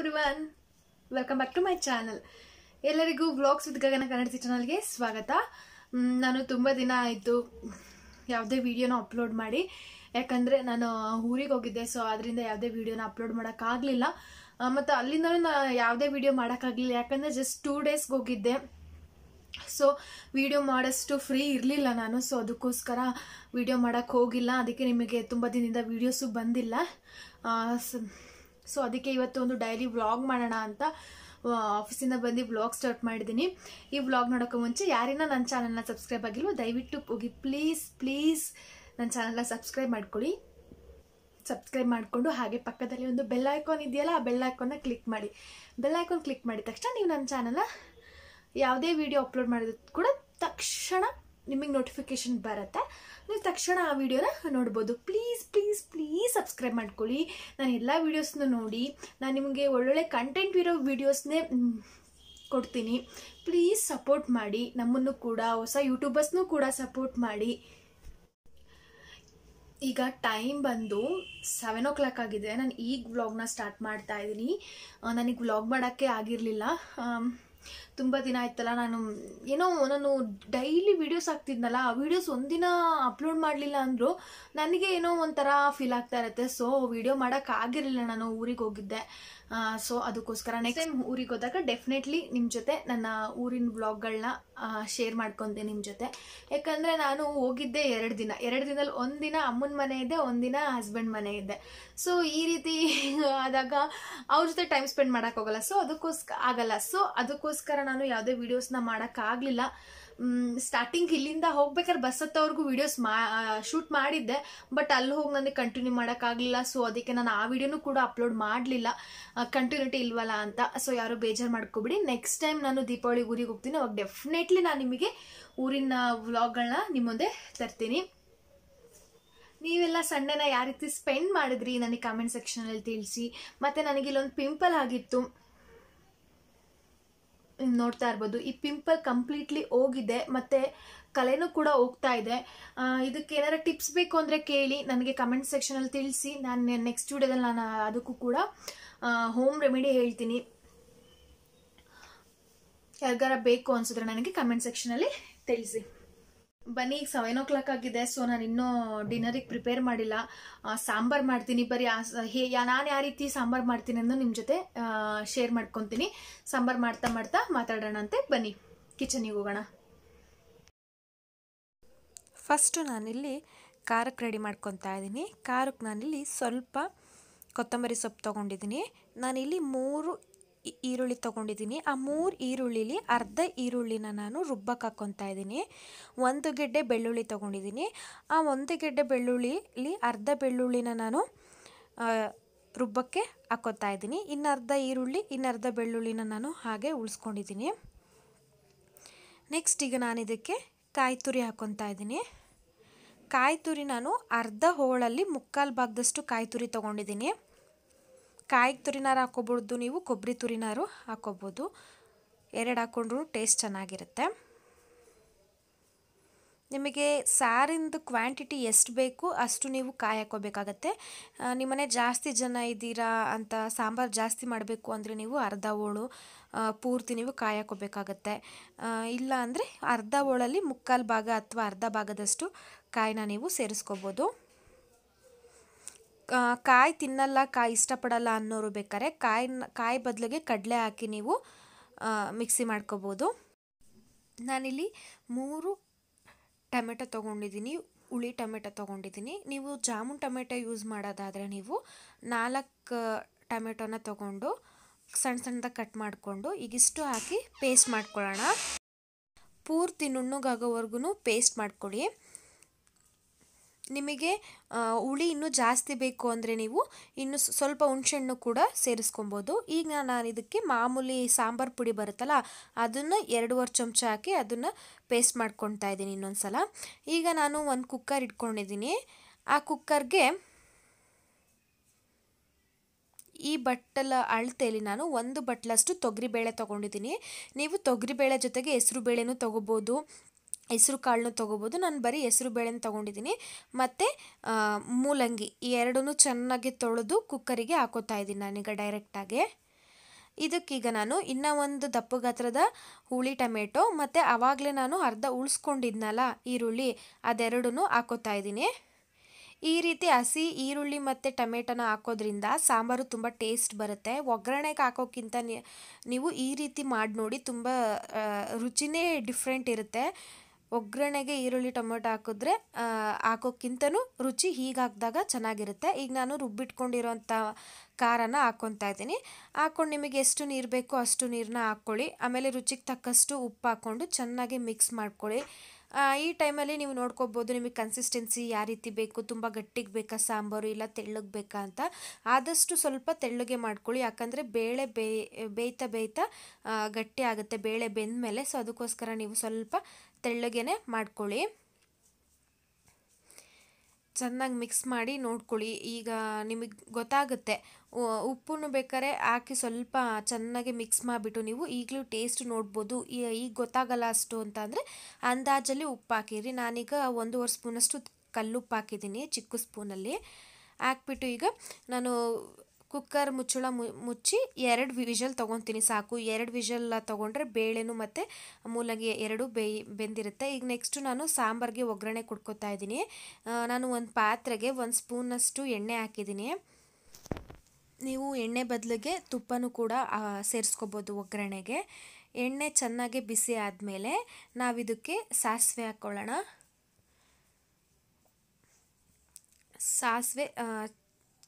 everyone one welcome back to my channel ಎಲ್ಲರಿಗೂ vlogs with Gagana Kannadati ಚಾನಲ್ಗೆ ಸ್ವಾಗತ ನಾನು ತುಂಬ ದಿನ ಆಯಿತು ಯಾವುದೇ ವೀಡಿಯೋನ ಅಪ್ಲೋಡ್ ಮಾಡಿ ಯಾಕಂದರೆ ನಾನು ಊರಿಗೆ ಹೋಗಿದ್ದೆ ಸೊ ಅದರಿಂದ ಯಾವುದೇ ವೀಡಿಯೋನ ಅಪ್ಲೋಡ್ ಮಾಡೋಕ್ಕಾಗಲಿಲ್ಲ ಮತ್ತು ಅಲ್ಲಿಂದಲೂ ನಾನು ಯಾವುದೇ ವೀಡಿಯೋ ಮಾಡೋಕ್ಕಾಗಲಿಲ್ಲ ಯಾಕಂದರೆ ಜಸ್ಟ್ ಟೂ ಡೇಸ್ಗೆ ಹೋಗಿದ್ದೆ ಸೊ ವಿಡಿಯೋ ಮಾಡೋಷ್ಟು ಫ್ರೀ ಇರಲಿಲ್ಲ ನಾನು ಸೊ ಅದಕ್ಕೋಸ್ಕರ ವೀಡಿಯೋ ಮಾಡೋಕ್ಕೆ ಹೋಗಿಲ್ಲ ಅದಕ್ಕೆ ನಿಮಗೆ ತುಂಬ ದಿನದಿಂದ ವೀಡಿಯೋಸು ಬಂದಿಲ್ಲ ಸೊ ಅದಕ್ಕೆ ಇವತ್ತು ಒಂದು ಡೈಲಿ ವ್ಲಾಗ್ ಮಾಡೋಣ ಅಂತ ಆಫೀಸಿಂದ ಬಂದು ವ್ಲಾಗ್ ಸ್ಟಾರ್ಟ್ ಮಾಡಿದ್ದೀನಿ ಈ ವ್ಲಾಗ್ ನೋಡೋಕೆ ಮುಂಚೆ ಯಾರಿನ ನನ್ನ ಚಾನಲ್ನ ಸಬ್ಸ್ಕ್ರೈಬ್ ಆಗಿಲ್ವೋ ದಯವಿಟ್ಟು ಹೋಗಿ ಪ್ಲೀಸ್ ಪ್ಲೀಸ್ ನನ್ನ ಚಾನಲ್ನ ಸಬ್ಸ್ಕ್ರೈಬ್ ಮಾಡ್ಕೊಳ್ಳಿ ಸಬ್ಸ್ಕ್ರೈಬ್ ಮಾಡಿಕೊಂಡು ಹಾಗೆ ಪಕ್ಕದಲ್ಲಿ ಒಂದು ಬೆಲ್ ಐಕಾನ್ ಇದೆಯಲ್ಲ ಆ ಬೆಲ್ ಐಕಾನ್ನ ಕ್ಲಿಕ್ ಮಾಡಿ ಬೆಲ್ ಐಕಾನ್ ಕ್ಲಿಕ್ ಮಾಡಿದ ತಕ್ಷಣ ನೀವು ನನ್ನ ಚಾನಲ್ನ ಯಾವುದೇ ವಿಡಿಯೋ ಅಪ್ಲೋಡ್ ಮಾಡಿದ ಕೂಡ ತಕ್ಷಣ ನಿಮಗೆ ನೋಟಿಫಿಕೇಷನ್ ಬರುತ್ತೆ ನೀವು ತಕ್ಷಣ ಆ ವಿಡಿಯೋನ ನೋಡ್ಬೋದು ಪ್ಲೀಸ್ ಪ್ಲೀಸ್ ಪ್ಲೀಸ್ ಸಬ್ಸ್ಕ್ರೈಬ್ ಮಾಡ್ಕೊಳ್ಳಿ ನಾನು ಎಲ್ಲ ವೀಡಿಯೋಸ್ನ ನೋಡಿ ನಾನು ನಿಮಗೆ ಒಳ್ಳೊಳ್ಳೆ ಕಂಟೆಂಟ್ ಇರೋ ವೀಡಿಯೋಸ್ನೇ ಕೊಡ್ತೀನಿ ಪ್ಲೀಸ್ ಸಪೋರ್ಟ್ ಮಾಡಿ ನಮ್ಮನ್ನು ಕೂಡ ಹೊಸ ಯೂಟ್ಯೂಬರ್ಸ್ನೂ ಕೂಡ ಸಪೋರ್ಟ್ ಮಾಡಿ ಈಗ ಟೈಮ್ ಬಂದು ಸೆವೆನ್ ಓ ಕ್ಲಾಕ್ ಆಗಿದೆ ನಾನು ಈಗ ವ್ಲಾಗ್ನ ಸ್ಟಾರ್ಟ್ ಮಾಡ್ತಾ ಇದ್ದೀನಿ ನನಗೆ ವ್ಲಾಗ್ ಮಾಡೋಕ್ಕೆ ಆಗಿರಲಿಲ್ಲ ತುಂಬ ದಿನ ಆಯ್ತಲ್ಲ ನಾನು ಏನೋ ನಾನು ಡೈಲಿ ವೀಡಿಯೋಸ್ ಆಗ್ತಿದ್ನಲ್ಲ ಆ ವಿಡಿಯೋಸ್ ಒಂದಿನ ಅಪ್ಲೋಡ್ ಮಾಡಲಿಲ್ಲ ಅಂದರೂ ನನಗೆ ಏನೋ ಒಂಥರ ಫೀಲ್ ಆಗ್ತಾ ಇರುತ್ತೆ ಸೊ ವೀಡಿಯೋ ಮಾಡೋಕ್ಕಾಗಿರಲಿಲ್ಲ ನಾನು ಊರಿಗೆ ಹೋಗಿದ್ದೆ ಸೊ ಅದಕ್ಕೋಸ್ಕರ ನೆಕ್ಸ್ಟ್ ಟೈಮ್ ಊರಿಗೆ ಹೋದಾಗ ಡೆಫಿನೆಟ್ಲಿ ನಿಮ್ಮ ಜೊತೆ ನನ್ನ ಊರಿನ ವ್ಲಾಗ್ಗಳನ್ನ ಶೇರ್ ಮಾಡ್ಕೊತೀನಿ ನಿಮ್ಮ ಜೊತೆ ಯಾಕಂದರೆ ನಾನು ಹೋಗಿದ್ದೆ ಎರಡು ದಿನ ಎರಡು ದಿನದಲ್ಲಿ ಒಂದಿನ ಅಮ್ಮನ ಮನೆ ಇದೆ ಒಂದಿನ ಹಸ್ಬೆಂಡ್ ಮನೆ ಇದೆ ಸೊ ಈ ರೀತಿ ಆದಾಗ ಅವ್ರ ಜೊತೆ ಟೈಮ್ ಸ್ಪೆಂಡ್ ಮಾಡೋಕ್ಕೋಗಲ್ಲ ಸೊ ಅದಕ್ಕೋಸ್ಕರ ಆಗಲ್ಲ ಸೊ ಅದಕ್ಕೋಸ್ಕರ ನಾನು ಯಾವುದೇ ವೀಡಿಯೋಸ್ನ ಮಾಡೋಕ್ಕಾಗಲಿಲ್ಲ ಸ್ಟಾರ್ಟಿಂಗ್ ಇಲ್ಲಿಂದ ಹೋಗ್ಬೇಕಾದ್ರೆ ಬಸ್ ಹತ್ತವ್ರಿಗೂ ವೀಡಿಯೋಸ್ ಮಾ ಶೂಟ್ ಮಾಡಿದ್ದೆ ಬಟ್ ಅಲ್ಲಿ ಹೋಗಿ ನನಗೆ ಕಂಟಿನ್ಯೂ ಮಾಡೋಕ್ಕಾಗಲಿಲ್ಲ ಸೊ ಅದಕ್ಕೆ ನಾನು ಆ ವಿಡಿಯೋನು ಕೂಡ ಅಪ್ಲೋಡ್ ಮಾಡಲಿಲ್ಲ ಕಂಟಿನ್ಯೂಟಿ ಇಲ್ವಲ್ಲ ಅಂತ ಸೊ ಯಾರು ಬೇಜಾರು ಮಾಡ್ಕೊಬಿಡಿ ನೆಕ್ಸ್ಟ್ ಟೈಮ್ ನಾನು ದೀಪಾವಳಿ ಊರಿಗೆ ಹೋಗ್ತೀನಿ ಅವಾಗ ಡೆಫಿನೆಟ್ಲಿ ನಾನು ನಿಮಗೆ ಊರಿನ ವ್ಲಾಗ್ಗಳನ್ನ ನಿಮ್ಮ ಮುಂದೆ ತರ್ತೀನಿ ನೀವೆಲ್ಲ ಸಂಡೇನ ಯಾವ ರೀತಿ ಸ್ಪೆಂಡ್ ಮಾಡಿದ್ರಿ ನನಗೆ ಕಾಮೆಂಟ್ ಸೆಕ್ಷನಲ್ಲಿ ತಿಳಿಸಿ ಮತ್ತು ನನಗೆ ಇಲ್ಲೊಂದು ಪಿಂಪಲ್ ಆಗಿತ್ತು ನೋಡ್ತಾ ಇರ್ಬೋದು ಈ ಪಿಂಪಲ್ ಕಂಪ್ಲೀಟ್ಲಿ ಹೋಗಿದೆ ಮತ್ತು ಕಲೆನೂ ಕೂಡ ಹೋಗ್ತಾ ಇದೆ ಇದಕ್ಕೆ ಏನಾರ ಟಿಪ್ಸ್ ಬೇಕು ಅಂದರೆ ಕೇಳಿ ನನಗೆ ಕಮೆಂಟ್ ಸೆಕ್ಷನಲ್ಲಿ ತಿಳಿಸಿ ನಾನು ನೆಕ್ಸ್ಟ್ ವಿಡಿಯೋದಲ್ಲಿ ನಾನು ಅದಕ್ಕೂ ಕೂಡ ಹೋಮ್ ರೆಮಿಡಿ ಹೇಳ್ತೀನಿ ಯಾರಿಗಾರ ಬೇಕು ಅನ್ಸಿದ್ರೆ ನನಗೆ ಕಮೆಂಟ್ ಸೆಕ್ಷನಲ್ಲಿ ತಿಳಿಸಿ ಬನ್ನಿ ಈಗ ಸೆವೆನ್ ಓ ಕ್ಲಾಕ್ ಆಗಿದೆ ಸೊ ನಾನು ಇನ್ನೂ ಡಿನ್ನರಿಗೆ ಪ್ರಿಪೇರ್ ಮಾಡಿಲ್ಲ ಸಾಂಬಾರು ಮಾಡ್ತೀನಿ ಬರೀ ಹೇ ನಾನು ಯಾವ ರೀತಿ ಸಾಂಬಾರು ಮಾಡ್ತೀನಿ ಅನ್ನೋ ನಿಮ್ಮ ಜೊತೆ ಶೇರ್ ಮಾಡ್ಕೊತೀನಿ ಸಾಂಬಾರು ಮಾಡ್ತಾ ಮಾಡ್ತಾ ಮಾತಾಡೋಣ ಅಂತೆ ಬನ್ನಿ ಕಿಚನಿಗೆ ಹೋಗೋಣ ಫಸ್ಟು ನಾನಿಲ್ಲಿ ಖಾರಕ್ಕೆ ರೆಡಿ ಮಾಡ್ಕೊತಾ ಇದ್ದೀನಿ ಖಾರಕ್ಕೆ ನಾನಿಲ್ಲಿ ಸ್ವಲ್ಪ ಕೊತ್ತಂಬರಿ ಸೊಪ್ಪು ತೊಗೊಂಡಿದ್ದೀನಿ ನಾನಿಲ್ಲಿ ಮೂರು ಈರುಳ್ಳಿ ತೊಗೊಂಡಿದ್ದೀನಿ ಆ ಮೂರು ಈರುಳ್ಳಿಲಿ ಅರ್ಧ ಈರುಳ್ಳಿನ ನಾನು ರುಬ್ಬಕ್ಕೆ ಹಾಕ್ಕೊತಾ ಇದ್ದೀನಿ ಒಂದು ಗೆಡ್ಡೆ ಬೆಳ್ಳುಳ್ಳಿ ತೊಗೊಂಡಿದ್ದೀನಿ ಆ ಒಂದು ಗೆಡ್ಡೆ ಬೆಳ್ಳುಳ್ಳಿಲಿ ಅರ್ಧ ಬೆಳ್ಳುಳ್ಳಿನ ನಾನು ರುಬ್ಬಕ್ಕೆ ಹಾಕ್ಕೊತಾ ಇದ್ದೀನಿ ಇನ್ನರ್ಧ ಈರುಳ್ಳಿ ಇನ್ನರ್ಧ ಬೆಳ್ಳುಳ್ಳಿನ ನಾನು ಹಾಗೆ ಉಳಿಸ್ಕೊಂಡಿದ್ದೀನಿ ನೆಕ್ಸ್ಟ್ ಈಗ ನಾನಿದಕ್ಕೆ ಕಾಯಿ ತುರಿ ಹಾಕ್ಕೊತಾ ಇದ್ದೀನಿ ಕಾಯಿ ತುರಿ ನಾನು ಅರ್ಧ ಹೋಳಲ್ಲಿ ಮುಕ್ಕಾಲು ಭಾಗದಷ್ಟು ಕಾಯಿ ತುರಿ ತೊಗೊಂಡಿದ್ದೀನಿ ಕಾಯಿ ತುರಿನಾರು ಹಾಕೋಬಾರ್ದು ನೀವು ಕೊಬ್ಬರಿ ತುರಿನಾರು ಹಾಕೋಬೋದು ಎರಡು ಹಾಕ್ಕೊಂಡ್ರೂ ಟೇಸ್ಟ್ ಚೆನ್ನಾಗಿರುತ್ತೆ ನಿಮಗೆ ಸಾರಿಂದು ಕ್ವಾಂಟಿಟಿ ಎಷ್ಟು ಬೇಕು ಅಷ್ಟು ನೀವು ಕಾಯಿ ಹಾಕೋಬೇಕಾಗತ್ತೆ ನಿಮ್ಮನೆ ಜಾಸ್ತಿ ಜನ ಇದ್ದೀರಾ ಅಂತ ಸಾಂಬಾರು ಜಾಸ್ತಿ ಮಾಡಬೇಕು ಅಂದರೆ ನೀವು ಅರ್ಧ ಹೋಳು ಪೂರ್ತಿ ನೀವು ಕಾಯಿ ಹಾಕೋಬೇಕಾಗತ್ತೆ ಇಲ್ಲ ಅಂದರೆ ಅರ್ಧ ಹೋಳಲ್ಲಿ ಮುಕ್ಕಾಲು ಭಾಗ ಅಥವಾ ಅರ್ಧ ಭಾಗದಷ್ಟು ಕಾಯಿನ ನೀವು ಸೇರಿಸ್ಕೋಬೋದು ಕಾಯಿ ತಿನ್ನಲ್ಲ ಕಾಯಿ ಇಷ್ಟಪಡಲ್ಲ ಅನ್ನೋರು ಬೇಕಾದ್ರೆ ಕಾಯಿ ಕಾಯಿ ಬದಲಿಗೆ ಕಡಲೆ ಹಾಕಿ ನೀವು ಮಿಕ್ಸಿ ಮಾಡ್ಕೋಬೋದು ನಾನಿಲ್ಲಿ ಮೂರು ಟೊಮೆಟೊ ತೊಗೊಂಡಿದ್ದೀನಿ ಹುಳಿ ಟೊಮೆಟೊ ತೊಗೊಂಡಿದ್ದೀನಿ ನೀವು ಜಾಮೂನ್ ಟೊಮೆಟೊ ಯೂಸ್ ಮಾಡೋದಾದರೆ ನೀವು ನಾಲ್ಕು ಟೊಮೆಟೊನ ತೊಗೊಂಡು ಸಣ್ಣ ಸಣ್ಣದಾಗ ಕಟ್ ಮಾಡಿಕೊಂಡು ಈಗಿಷ್ಟು ಹಾಕಿ ಪೇಸ್ಟ್ ಮಾಡ್ಕೊಳ್ಳೋಣ ಪೂರ್ತಿ ನುಣ್ಣಗಾಗೋವರೆಗೂ ಪೇಸ್ಟ್ ಮಾಡ್ಕೊಳ್ಳಿ ನಿಮಗೆ ಹುಳಿ ಇನ್ನೂ ಜಾಸ್ತಿ ಬೇಕು ಅಂದರೆ ನೀವು ಇನ್ನು ಸ್ವಲ್ಪ ಹುಣ್ಸೆಹಣ್ಣು ಕೂಡ ಸೇರಿಸ್ಕೊಬೋದು ಈಗ ನಾನು ಇದಕ್ಕೆ ಮಾಮೂಲಿ ಸಾಂಬಾರು ಪುಡಿ ಬರುತ್ತಲ್ಲ ಅದನ್ನು ಎರಡೂವರೆ ಚಮಚ ಹಾಕಿ ಅದನ್ನು ಪೇಸ್ಟ್ ಮಾಡ್ಕೊತಾ ಇದ್ದೀನಿ ಇನ್ನೊಂದು ಸಲ ಈಗ ನಾನು ಒಂದು ಕುಕ್ಕರ್ ಇಟ್ಕೊಂಡಿದ್ದೀನಿ ಆ ಕುಕ್ಕರ್ಗೆ ಈ ಬಟ್ಟಲ ಅಳತೆಯಲ್ಲಿ ನಾನು ಒಂದು ಬಟ್ಲಷ್ಟು ತೊಗರಿಬೇಳೆ ತೊಗೊಂಡಿದ್ದೀನಿ ನೀವು ತೊಗರಿಬೇಳೆ ಜೊತೆಗೆ ಹೆಸರು ಬೇಳೆನೂ ತೊಗೋಬೋದು ಹೆಸ್ರು ಕಾಳನ್ನು ತೊಗೋಬೋದು ನಾನು ಬರೀ ಹೆಸ್ರು ಬೇಳೆನ ತೊಗೊಂಡಿದ್ದೀನಿ ಮತ್ತು ಮೂಲಂಗಿ ಈ ಎರಡೂ ಚೆನ್ನಾಗಿ ತೊಳೆದು ಕುಕ್ಕರಿಗೆ ಹಾಕೋತಾ ಇದ್ದೀನಿ ನಾನೀಗ ಡೈರೆಕ್ಟಾಗಿ ಇದಕ್ಕೀಗ ನಾನು ಇನ್ನೂ ಒಂದು ದಪ್ಪ ಗಾತ್ರದ ಹುಳಿ ಟೊಮೆಟೊ ಮತ್ತು ಆವಾಗಲೇ ನಾನು ಅರ್ಧ ಉಳಿಸ್ಕೊಂಡಿದ್ನಲ್ಲ ಈರುಳ್ಳಿ ಅದೆರಡೂ ಹಾಕೋತಾ ಇದ್ದೀನಿ ಈ ರೀತಿ ಹಸಿ ಈರುಳ್ಳಿ ಮತ್ತು ಟೊಮೆಟೊನ ಹಾಕೋದ್ರಿಂದ ಸಾಂಬಾರು ತುಂಬ ಟೇಸ್ಟ್ ಬರುತ್ತೆ ಒಗ್ಗರಣೆಗೆ ಹಾಕೋಕ್ಕಿಂತ ನೀವು ಈ ರೀತಿ ಮಾಡಿ ನೋಡಿ ತುಂಬ ರುಚಿನೇ ಡಿಫ್ರೆಂಟ್ ಇರುತ್ತೆ ಒಗ್ಗರಣೆಗೆ ಈರುಳ್ಳಿ ಟೊಮೊಟೊ ಹಾಕಿದ್ರೆ ಹಾಕೋಕ್ಕಿಂತನೂ ರುಚಿ ಹೀಗೆ ಹಾಕಿದಾಗ ಚೆನ್ನಾಗಿರುತ್ತೆ ಈಗ ನಾನು ರುಬ್ಬಿಟ್ಕೊಂಡಿರೋಂಥ ಖಾರನ ಹಾಕ್ಕೊತಾ ಇದ್ದೀನಿ ಹಾಕ್ಕೊಂಡು ನಿಮಗೆ ಎಷ್ಟು ನೀರು ಬೇಕೋ ಅಷ್ಟು ನೀರನ್ನ ಹಾಕ್ಕೊಳ್ಳಿ ಆಮೇಲೆ ರುಚಿಗೆ ತಕ್ಕಷ್ಟು ಉಪ್ಪು ಹಾಕ್ಕೊಂಡು ಚೆನ್ನಾಗಿ ಮಿಕ್ಸ್ ಮಾಡ್ಕೊಳ್ಳಿ ಈ ಟೈಮಲ್ಲಿ ನೀವು ನೋಡ್ಕೋಬೋದು ನಿಮಗೆ ಕನ್ಸಿಸ್ಟೆನ್ಸಿ ಯಾವ ರೀತಿ ಬೇಕು ತುಂಬ ಗಟ್ಟಿಗೆ ಬೇಕಾ ಸಾಂಬಾರು ಇಲ್ಲ ತೆಳ್ಳಗೆ ಬೇಕಾ ಅಂತ ಆದಷ್ಟು ಸ್ವಲ್ಪ ತೆಳ್ಳಗೆ ಮಾಡ್ಕೊಳ್ಳಿ ಯಾಕಂದರೆ ಬೇಳೆ ಬೇಯ್ತಾ ಬೇಯ್ತಾ ಗಟ್ಟಿ ಆಗುತ್ತೆ ಬೇಳೆ ಬೆಂದ ಮೇಲೆ ಸೊ ಅದಕ್ಕೋಸ್ಕರ ನೀವು ಸ್ವಲ್ಪ ತೆಳ್ಳಗೆ ಮಾಡ್ಕೊಳ್ಳಿ ಚೆನ್ನಾಗಿ ಮಿಕ್ಸ್ ಮಾಡಿ ನೋಡ್ಕೊಳ್ಳಿ ಈಗ ನಿಮಗೆ ಗೊತ್ತಾಗುತ್ತೆ ಉಪ್ಪನ್ನು ಬೇಕಾದ್ರೆ ಹಾಕಿ ಸ್ವಲ್ಪ ಚೆನ್ನಾಗಿ ಮಿಕ್ಸ್ ಮಾಡಿಬಿಟ್ಟು ನೀವು ಈಗಲೂ ಟೇಸ್ಟ್ ನೋಡ್ಬೋದು ಈಗ ಗೊತ್ತಾಗಲ್ಲ ಅಷ್ಟು ಅಂತ ಅಂದರೆ ಅಂದಾಜಲ್ಲಿ ಉಪ್ಪು ಹಾಕಿರಿ ನಾನೀಗ ಒಂದೂವರೆ ಸ್ಪೂನಷ್ಟು ಕಲ್ಲುಪ್ಪು ಹಾಕಿದ್ದೀನಿ ಚಿಕ್ಕ ಸ್ಪೂನಲ್ಲಿ ಹಾಕ್ಬಿಟ್ಟು ಈಗ ನಾನು ಕುಕ್ಕರ್ ಮುಚ್ಚಳ ಮುಚ್ಚಿ ಎರಡು ವಿಷಲ್ ತೊಗೊತೀನಿ ಸಾಕು ಎರಡು ವಿಷಲ್ ತೊಗೊಂಡ್ರೆ ಬೇಳೆನೂ ಮತ್ತು ಮೂಲಂಗಿ ಎರಡು ಬೇಯಿ ಬೆಂದಿರುತ್ತೆ ಈಗ ನೆಕ್ಸ್ಟು ನಾನು ಸಾಂಬಾರಿಗೆ ಒಗ್ಗರಣೆ ಕುಡ್ಕೊತಾ ಇದ್ದೀನಿ ನಾನು ಒಂದು ಪಾತ್ರೆಗೆ ಒಂದು ಸ್ಪೂನಷ್ಟು ಎಣ್ಣೆ ಹಾಕಿದ್ದೀನಿ ನೀವು ಎಣ್ಣೆ ಬದಲಿಗೆ ತುಪ್ಪನೂ ಕೂಡ ಸೇರಿಸ್ಕೋಬೋದು ಒಗ್ಗರಣೆಗೆ ಎಣ್ಣೆ ಚೆನ್ನಾಗಿ ಬಿಸಿ ಆದಮೇಲೆ ನಾವಿದಕ್ಕೆ ಸಾಸಿವೆ ಹಾಕ್ಕೊಳ್ಳೋಣ ಸಾಸಿವೆ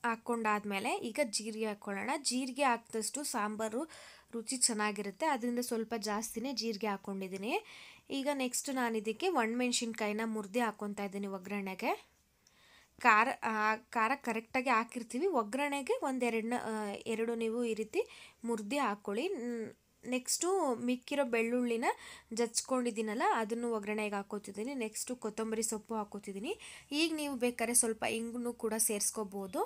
ಹಾಕ್ಕೊಂಡಾದ್ಮೇಲೆ ಈಗ ಜೀರಿಗೆ ಹಾಕ್ಕೊಳ್ಳೋಣ ಜೀರಿಗೆ ಹಾಕಿದಷ್ಟು ಸಾಂಬಾರು ರುಚಿ ಚೆನ್ನಾಗಿರುತ್ತೆ ಅದರಿಂದ ಸ್ವಲ್ಪ ಜಾಸ್ತಿನೇ ಜೀರಿಗೆ ಹಾಕ್ಕೊಂಡಿದ್ದೀನಿ ಈಗ ನೆಕ್ಸ್ಟ್ ನಾನು ಇದಕ್ಕೆ ಒಣಮೆಣ್ಸಿನ್ಕಾಯಿನ ಮುರಿದು ಹಾಕ್ಕೊತಾ ಇದ್ದೀನಿ ಒಗ್ಗರಣೆಗೆ ಖಾರ ಖಾರ ಕರೆಕ್ಟಾಗಿ ಹಾಕಿರ್ತೀವಿ ಒಗ್ಗರಣೆಗೆ ಒಂದೆರಡನ್ನ ಎರಡು ನೀವು ಈ ರೀತಿ ಮುರಿದು ಹಾಕ್ಕೊಳ್ಳಿ ನೆಕ್ಸ್ಟು ಮಿಕ್ಕಿರೋ ಬೆಳ್ಳುಳ್ಳಿನ ಜಚ್ಕೊಂಡಿದ್ದೀನಲ್ಲ ಅದನ್ನು ಒಗ್ಗರಣೆಗೆ ಹಾಕೋತಿದ್ದೀನಿ ನೆಕ್ಸ್ಟು ಕೊತ್ತಂಬರಿ ಸೊಪ್ಪು ಹಾಕೋತಿದ್ದೀನಿ ಈಗ ನೀವು ಬೇಕಾದ್ರೆ ಸ್ವಲ್ಪ ಹಿಂಗನ್ನು ಕೂಡ ಸೇರಿಸ್ಕೋಬೋದು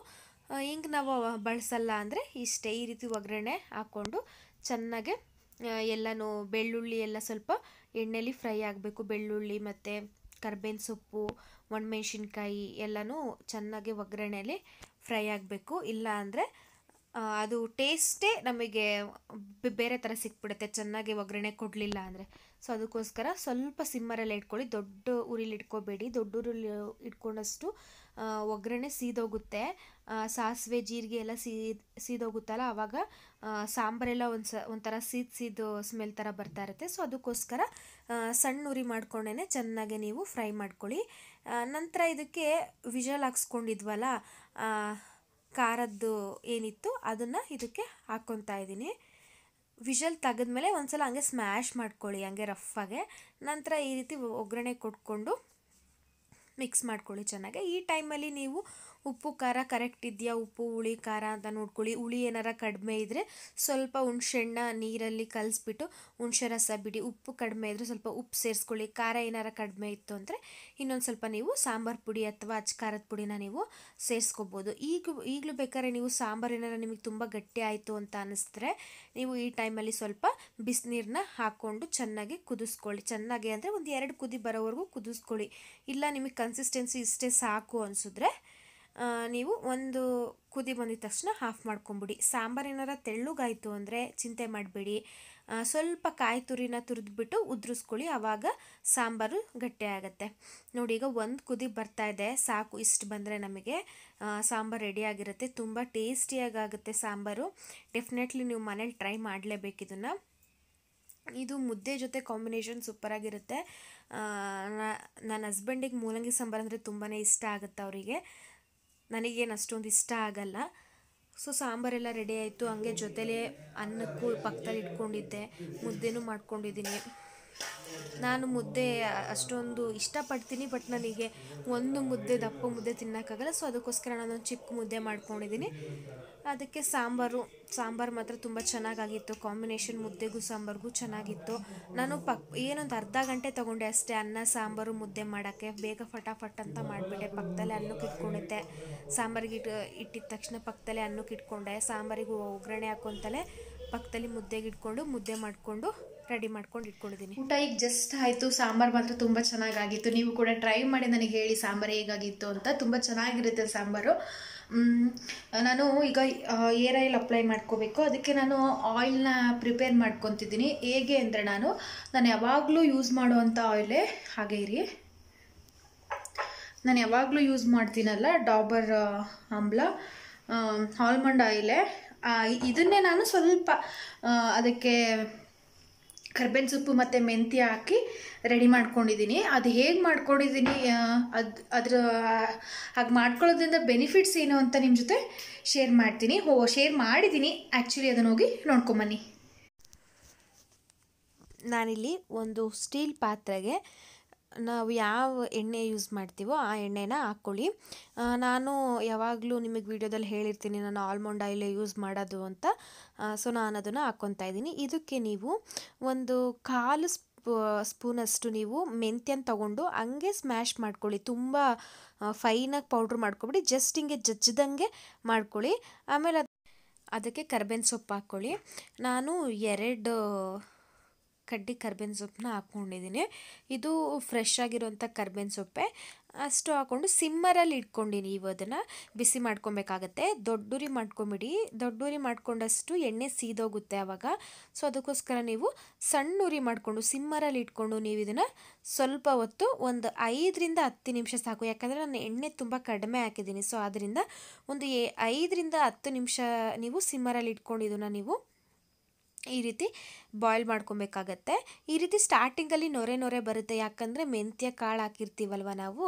ಹಿಂಗೆ ನಾವು ಬಳಸಲ್ಲ ಅಂದರೆ ಇಷ್ಟೇ ಈ ರೀತಿ ಒಗ್ಗರಣೆ ಹಾಕ್ಕೊಂಡು ಚೆನ್ನಾಗೆ ಎಲ್ಲನೂ ಬೆಳ್ಳುಳ್ಳಿ ಎಲ್ಲ ಸ್ವಲ್ಪ ಎಣ್ಣೆಲಿ ಫ್ರೈ ಆಗಬೇಕು ಬೆಳ್ಳುಳ್ಳಿ ಮತ್ತು ಕರ್ಬೇವಿನ ಸೊಪ್ಪು ಒಣಮೆಣ್ಸಿನ್ಕಾಯಿ ಎಲ್ಲನೂ ಚೆನ್ನಾಗಿ ಒಗ್ಗರಣೆಯಲ್ಲಿ ಫ್ರೈ ಆಗಬೇಕು ಇಲ್ಲ ಅಂದರೆ ಅದು ಟೇಸ್ಟೇ ನಮಗೆ ಬೇರೆ ಥರ ಸಿಕ್ಬಿಡುತ್ತೆ ಚೆನ್ನಾಗಿ ಒಗ್ಗರಣೆ ಕೊಡಲಿಲ್ಲ ಅಂದರೆ ಸೊ ಅದಕ್ಕೋಸ್ಕರ ಸ್ವಲ್ಪ ಸಿಮ್ಮರಲ್ಲಿ ಇಟ್ಕೊಳ್ಳಿ ದೊಡ್ಡ ಉರಿಲಿ ಇಟ್ಕೋಬೇಡಿ ದೊಡ್ಡ ಉರಿಲಿ ಇಟ್ಕೊಂಡಷ್ಟು ಒಗ್ಗರಣೆ ಸೀದೋಗುತ್ತೆ ಸಾಸಿವೆ ಜೀರಿಗೆ ಎಲ್ಲ ಸೀ ಸೀದೋಗುತ್ತಲ್ಲ ಆವಾಗ ಸಾಂಬಾರೆಲ್ಲ ಒಂದು ಸ ಒಂಥರ ಸೀದ್ ಸೀದು ಸ್ಮೆಲ್ ಥರ ಬರ್ತಾ ಇರುತ್ತೆ ಸೊ ಅದಕ್ಕೋಸ್ಕರ ಸಣ್ಣ ಉರಿ ಮಾಡ್ಕೊಂಡೇ ಚೆನ್ನಾಗಿ ನೀವು ಫ್ರೈ ಮಾಡ್ಕೊಳ್ಳಿ ನಂತರ ಇದಕ್ಕೆ ವಿಷಲ್ ಹಾಕ್ಸ್ಕೊಂಡಿದ್ವಲ್ಲ ಖಾರದ್ದು ಏನಿತ್ತು ಅದನ್ನು ಇದಕ್ಕೆ ಹಾಕ್ಕೊತಾ ಇದ್ದೀನಿ ವಿಷಲ್ ತೆಗೆದ್ಮೇಲೆ ಒಂದು ಸಲ ಹಂಗೆ ಸ್ಮ್ಯಾಶ್ ಮಾಡ್ಕೊಳ್ಳಿ ಹಂಗೆ ರಫಾಗೆ ನಂತರ ಈ ರೀತಿ ಒಗ್ಗರಣೆ ಕೊಟ್ಕೊಂಡು ಮಿಕ್ಸ್ ಮಾಡ್ಕೊಳ್ಳಿ ಚೆನ್ನಾಗೆ ಈ ಟೈಮಲ್ಲಿ ನೀವು ಉಪ್ಪು ಖಾರ ಕರೆಕ್ಟ್ ಇದೆಯಾ ಉಪ್ಪು ಹುಳಿ ಖಾರ ಅಂತ ನೋಡ್ಕೊಳ್ಳಿ ಹುಳಿ ಏನಾರ ಕಡಿಮೆ ಇದ್ದರೆ ಸ್ವಲ್ಪ ಹುಣ್ಸೆಣ್ಣ ನೀರಲ್ಲಿ ಕಲಿಸ್ಬಿಟ್ಟು ಹುಣಸೆ ರಸ ಬಿಡಿ ಉಪ್ಪು ಕಡಿಮೆ ಇದ್ದರೆ ಸ್ವಲ್ಪ ಉಪ್ಪು ಸೇರಿಸ್ಕೊಳ್ಳಿ ಖಾರ ಏನಾರ ಕಡಿಮೆ ಇತ್ತು ಅಂದರೆ ಇನ್ನೊಂದು ಸ್ವಲ್ಪ ನೀವು ಸಾಂಬಾರು ಪುಡಿ ಅಥವಾ ಅಚ್ಚ ಖಾರದ ಪುಡಿನ ನೀವು ಸೇರಿಸ್ಕೋಬೋದು ಈಗ ಈಗಲೂ ಬೇಕಾದ್ರೆ ನೀವು ಸಾಂಬಾರು ಏನಾರ ನಿಮಗೆ ತುಂಬ ಗಟ್ಟಿ ಆಯಿತು ಅಂತ ಅನ್ನಿಸಿದ್ರೆ ನೀವು ಈ ಟೈಮಲ್ಲಿ ಸ್ವಲ್ಪ ಬಿಸಿನೀರನ್ನ ಹಾಕ್ಕೊಂಡು ಚೆನ್ನಾಗಿ ಕುದಿಸ್ಕೊಳ್ಳಿ ಚೆನ್ನಾಗಿ ಅಂದರೆ ಒಂದು ಎರಡು ಕುದಿ ಬರೋವರೆಗೂ ಕುದಿಸ್ಕೊಳ್ಳಿ ಇಲ್ಲ ನಿಮಗೆ ಕನ್ಸಿಸ್ಟೆನ್ಸಿ ಇಷ್ಟೇ ಸಾಕು ಅನಿಸಿದ್ರೆ ನೀವು ಒಂದು ಕುದಿ ಬಂದಿದ ತಕ್ಷಣ ಹಾಫ್ ಮಾಡ್ಕೊಂಬಿಡಿ ಸಾಂಬಾರು ಏನಾರ ತೆಳ್ಳಗಾಯಿತು ಅಂದರೆ ಚಿಂತೆ ಮಾಡಬೇಡಿ ಸ್ವಲ್ಪ ಕಾಯಿ ತುರಿನ ತುರಿದ್ಬಿಟ್ಟು ಉದುರಿಸ್ಕೊಳ್ಳಿ ಆವಾಗ ಸಾಂಬಾರು ಗಟ್ಟಿ ನೋಡಿ ಈಗ ಒಂದು ಕುದಿ ಬರ್ತಾ ಇದೆ ಸಾಕು ಇಷ್ಟು ಬಂದರೆ ನಮಗೆ ಸಾಂಬಾರು ರೆಡಿಯಾಗಿರುತ್ತೆ ತುಂಬ ಟೇಸ್ಟಿಯಾಗುತ್ತೆ ಸಾಂಬಾರು ಡೆಫಿನೆಟ್ಲಿ ನೀವು ಮನೇಲಿ ಟ್ರೈ ಮಾಡಲೇಬೇಕು ಇದನ್ನು ಇದು ಮುದ್ದೆ ಜೊತೆ ಕಾಂಬಿನೇಷನ್ ಸೂಪರಾಗಿರುತ್ತೆ ನನ್ನ ಹಸ್ಬೆಂಡಿಗೆ ಮೂಲಂಗಿ ಸಾಂಬಾರು ಅಂದರೆ ತುಂಬಾ ಇಷ್ಟ ಆಗುತ್ತೆ ಅವರಿಗೆ ನನಗೇನು ಅಷ್ಟೊಂದು ಇಷ್ಟ ಆಗಲ್ಲ ಸೊ ಸಾಂಬಾರೆಲ್ಲ ರೆಡಿ ಆಯಿತು ಹಂಗೆ ಜೊತೆಲೇ ಅನ್ನಕ್ಕೂ ಪಕ್ಕದಲ್ಲಿ ಇಟ್ಕೊಂಡಿದ್ದೆ ಮುದ್ದೆನೂ ಮಾಡ್ಕೊಂಡಿದ್ದೀನಿ ನಾನು ಮುದ್ದೆ ಅಷ್ಟೊಂದು ಇಷ್ಟಪಡ್ತೀನಿ ಬಟ್ ನನಗೆ ಒಂದು ಮುದ್ದೆ ದಪ್ಪ ಮುದ್ದೆ ತಿನ್ನೋಕ್ಕಾಗಲ್ಲ ಸೊ ಅದಕ್ಕೋಸ್ಕರ ನಾನೊಂದು ಚಿಕ್ಕ ಮುದ್ದೆ ಮಾಡ್ಕೊಂಡಿದ್ದೀನಿ ಅದಕ್ಕೆ ಸಾಂಬಾರು ಸಾಂಬಾರು ಮಾತ್ರ ತುಂಬ ಚೆನ್ನಾಗಾಗಿತ್ತು ಕಾಂಬಿನೇಷನ್ ಮುದ್ದೆಗೂ ಸಾಂಬಾರಿಗೂ ಚೆನ್ನಾಗಿತ್ತು ನಾನು ಪಕ್ ಏನೊಂದು ಅರ್ಧ ಗಂಟೆ ತೊಗೊಂಡೆ ಅಷ್ಟೇ ಅನ್ನ ಸಾಂಬಾರು ಮುದ್ದೆ ಮಾಡೋಕ್ಕೆ ಬೇಗ ಫಟಾಫಟ್ ಅಂತ ಮಾಡಿಬಿಟ್ಟೆ ಪಕ್ಕದಲ್ಲೇ ಅನ್ನಕ್ಕೆ ಇಟ್ಕೊಂಡಿದ್ದೆ ಸಾಂಬಾರಿಗೆ ಇಟ್ಟು ಇಟ್ಟಿದ ತಕ್ಷಣ ಪಕ್ಕದಲ್ಲೇ ಅನ್ನಕ್ಕೆ ಇಟ್ಕೊಂಡೆ ಸಾಂಬಾರಿಗೂ ಒಗ್ಗರಣೆ ಹಾಕೊಂತಲೇ ಪಕ್ಕದಲ್ಲಿ ಮುದ್ದೆಗೆ ಇಟ್ಕೊಂಡು ಮುದ್ದೆ ಮಾಡಿಕೊಂಡು ರೆಡಿ ಮಾಡ್ಕೊಂಡು ಇಟ್ಕೊಂಡಿದ್ದೀನಿ ಊಟ ಈಗ ಜಸ್ಟ್ ಆಯಿತು ಸಾಂಬಾರು ಮಾತ್ರ ತುಂಬ ಚೆನ್ನಾಗಾಗಿತ್ತು ನೀವು ಕೂಡ ಟ್ರೈ ಮಾಡಿ ನನಗೆ ಹೇಳಿ ಸಾಂಬಾರು ಹೇಗಾಗಿತ್ತು ಅಂತ ತುಂಬ ಚೆನ್ನಾಗಿರುತ್ತೆ ಸಾಂಬಾರು ನಾನು ಈಗ ಏರ್ ಆಯಿಲ್ ಅಪ್ಲೈ ಮಾಡ್ಕೋಬೇಕು ಅದಕ್ಕೆ ನಾನು ಆಯಿಲ್ನ ಪ್ರಿಪೇರ್ ಮಾಡ್ಕೊತಿದ್ದೀನಿ ಹೇಗೆ ಅಂದರೆ ನಾನು ನಾನು ಯಾವಾಗಲೂ ಯೂಸ್ ಮಾಡುವಂಥ ಆಯಿಲೇ ಹಾಗೆ ಇರಿ ನಾನು ಯಾವಾಗಲೂ ಯೂಸ್ ಮಾಡ್ತೀನಲ್ಲ ಡಾಬರ್ ಆಮ್ಲ ಆಲ್ಮಂಡ್ ಆಯಿಲೇ ಇದನ್ನೇ ನಾನು ಸ್ವಲ್ಪ ಅದಕ್ಕೆ ಕರ್ಬೇವಿನ ಸೊಪ್ಪು ಮತ್ತು ಮೆಂತ್ಯ ಹಾಕಿ ರೆಡಿ ಮಾಡ್ಕೊಂಡಿದ್ದೀನಿ ಅದು ಹೇಗೆ ಮಾಡ್ಕೊಂಡಿದ್ದೀನಿ ಅದು ಅದ್ರ ಹಾಗೆ ಮಾಡ್ಕೊಳ್ಳೋದ್ರಿಂದ ಬೆನಿಫಿಟ್ಸ್ ಏನು ಅಂತ ನಿಮ್ಮ ಜೊತೆ ಶೇರ್ ಮಾಡ್ತೀನಿ ಹೋ ಶೇರ್ ಮಾಡಿದ್ದೀನಿ ಆ್ಯಕ್ಚುಲಿ ಅದನ್ನು ಹೋಗಿ ನೋಡ್ಕೊಂಬನ್ನಿ ನಾನಿಲ್ಲಿ ಒಂದು ಸ್ಟೀಲ್ ಪಾತ್ರೆಗೆ ನಾವು ಯಾವ ಎಣ್ಣೆ ಯೂಸ್ ಮಾಡ್ತೀವೋ ಆ ಎಣ್ಣೆನ ಹಾಕ್ಕೊಳ್ಳಿ ನಾನು ಯಾವಾಗಲೂ ನಿಮಗೆ ವಿಡಿಯೋದಲ್ಲಿ ಹೇಳಿರ್ತೀನಿ ನಾನು ಆಲ್ಮಂಡ್ ಆಯಿಲೇ ಯೂಸ್ ಮಾಡೋದು ಅಂತ ಸೊ ನಾನು ಅದನ್ನು ಹಾಕ್ಕೊತಾ ಇದ್ದೀನಿ ಇದಕ್ಕೆ ನೀವು ಒಂದು ಕಾಲು ಸ್ಪೂನಷ್ಟು ನೀವು ಮೆಂತ್ಯನ ತೊಗೊಂಡು ಹಂಗೆ ಸ್ಮ್ಯಾಶ್ ಮಾಡ್ಕೊಳ್ಳಿ ತುಂಬ ಫೈನಾಗಿ ಪೌಡ್ರ್ ಮಾಡ್ಕೊಬಿಡಿ ಜಸ್ಟ್ ಹಿಂಗೆ ಜಜ್ಜಿದಂಗೆ ಮಾಡ್ಕೊಳ್ಳಿ ಆಮೇಲೆ ಅದಕ್ಕೆ ಕರ್ಬೇವಿನ ಸೊಪ್ಪು ಹಾಕ್ಕೊಳ್ಳಿ ನಾನು ಎರಡು ಕಡ್ಡಿ ಕರ್ಬೇವಿನ ಸೊಪ್ಪನ್ನ ಹಾಕ್ಕೊಂಡಿದ್ದೀನಿ ಇದು ಫ್ರೆಶ್ ಆಗಿರುವಂಥ ಕರ್ಬೇವಿನ ಸೊಪ್ಪೆ ಅಷ್ಟು ಹಾಕ್ಕೊಂಡು ಸಿಮ್ಮರಲ್ಲಿ ಇಟ್ಕೊಂಡಿನಿ ಅದನ್ನು ಬಿಸಿ ಮಾಡ್ಕೊಬೇಕಾಗತ್ತೆ ದೊಡ್ಡೂರಿ ಮಾಡ್ಕೊಂಬಿಡಿ ದೊಡ್ಡೂರಿ ಮಾಡ್ಕೊಂಡಷ್ಟು ಎಣ್ಣೆ ಸೀದೋಗುತ್ತೆ ಆವಾಗ ಸೊ ಅದಕ್ಕೋಸ್ಕರ ನೀವು ಸಣ್ಣ ಉರಿ ಮಾಡಿಕೊಂಡು ಸಿಮ್ಮರಲ್ಲಿ ಇಟ್ಕೊಂಡು ನೀವು ಇದನ್ನು ಸ್ವಲ್ಪ ಹೊತ್ತು ಒಂದು ಐದರಿಂದ ಹತ್ತು ನಿಮಿಷ ಸಾಕು ಯಾಕಂದರೆ ನಾನು ಎಣ್ಣೆ ತುಂಬ ಕಡಿಮೆ ಹಾಕಿದ್ದೀನಿ ಸೊ ಆದ್ದರಿಂದ ಒಂದು ಐದರಿಂದ ಹತ್ತು ನಿಮಿಷ ನೀವು ಸಿಮ್ಮರಲ್ಲಿ ಇಟ್ಕೊಂಡು ಇದನ್ನು ನೀವು ಈ ರೀತಿ ಬಾಯ್ಲ್ ಮಾಡ್ಕೊಬೇಕಾಗತ್ತೆ ಈ ರೀತಿ ಸ್ಟಾರ್ಟಿಂಗಲ್ಲಿ ನೊರೆ ನೊರೆ ಬರುತ್ತೆ ಯಾಕಂದರೆ ಮೆಂತ್ಯ ಕಾಳು ಹಾಕಿರ್ತೀವಲ್ವ ನಾವು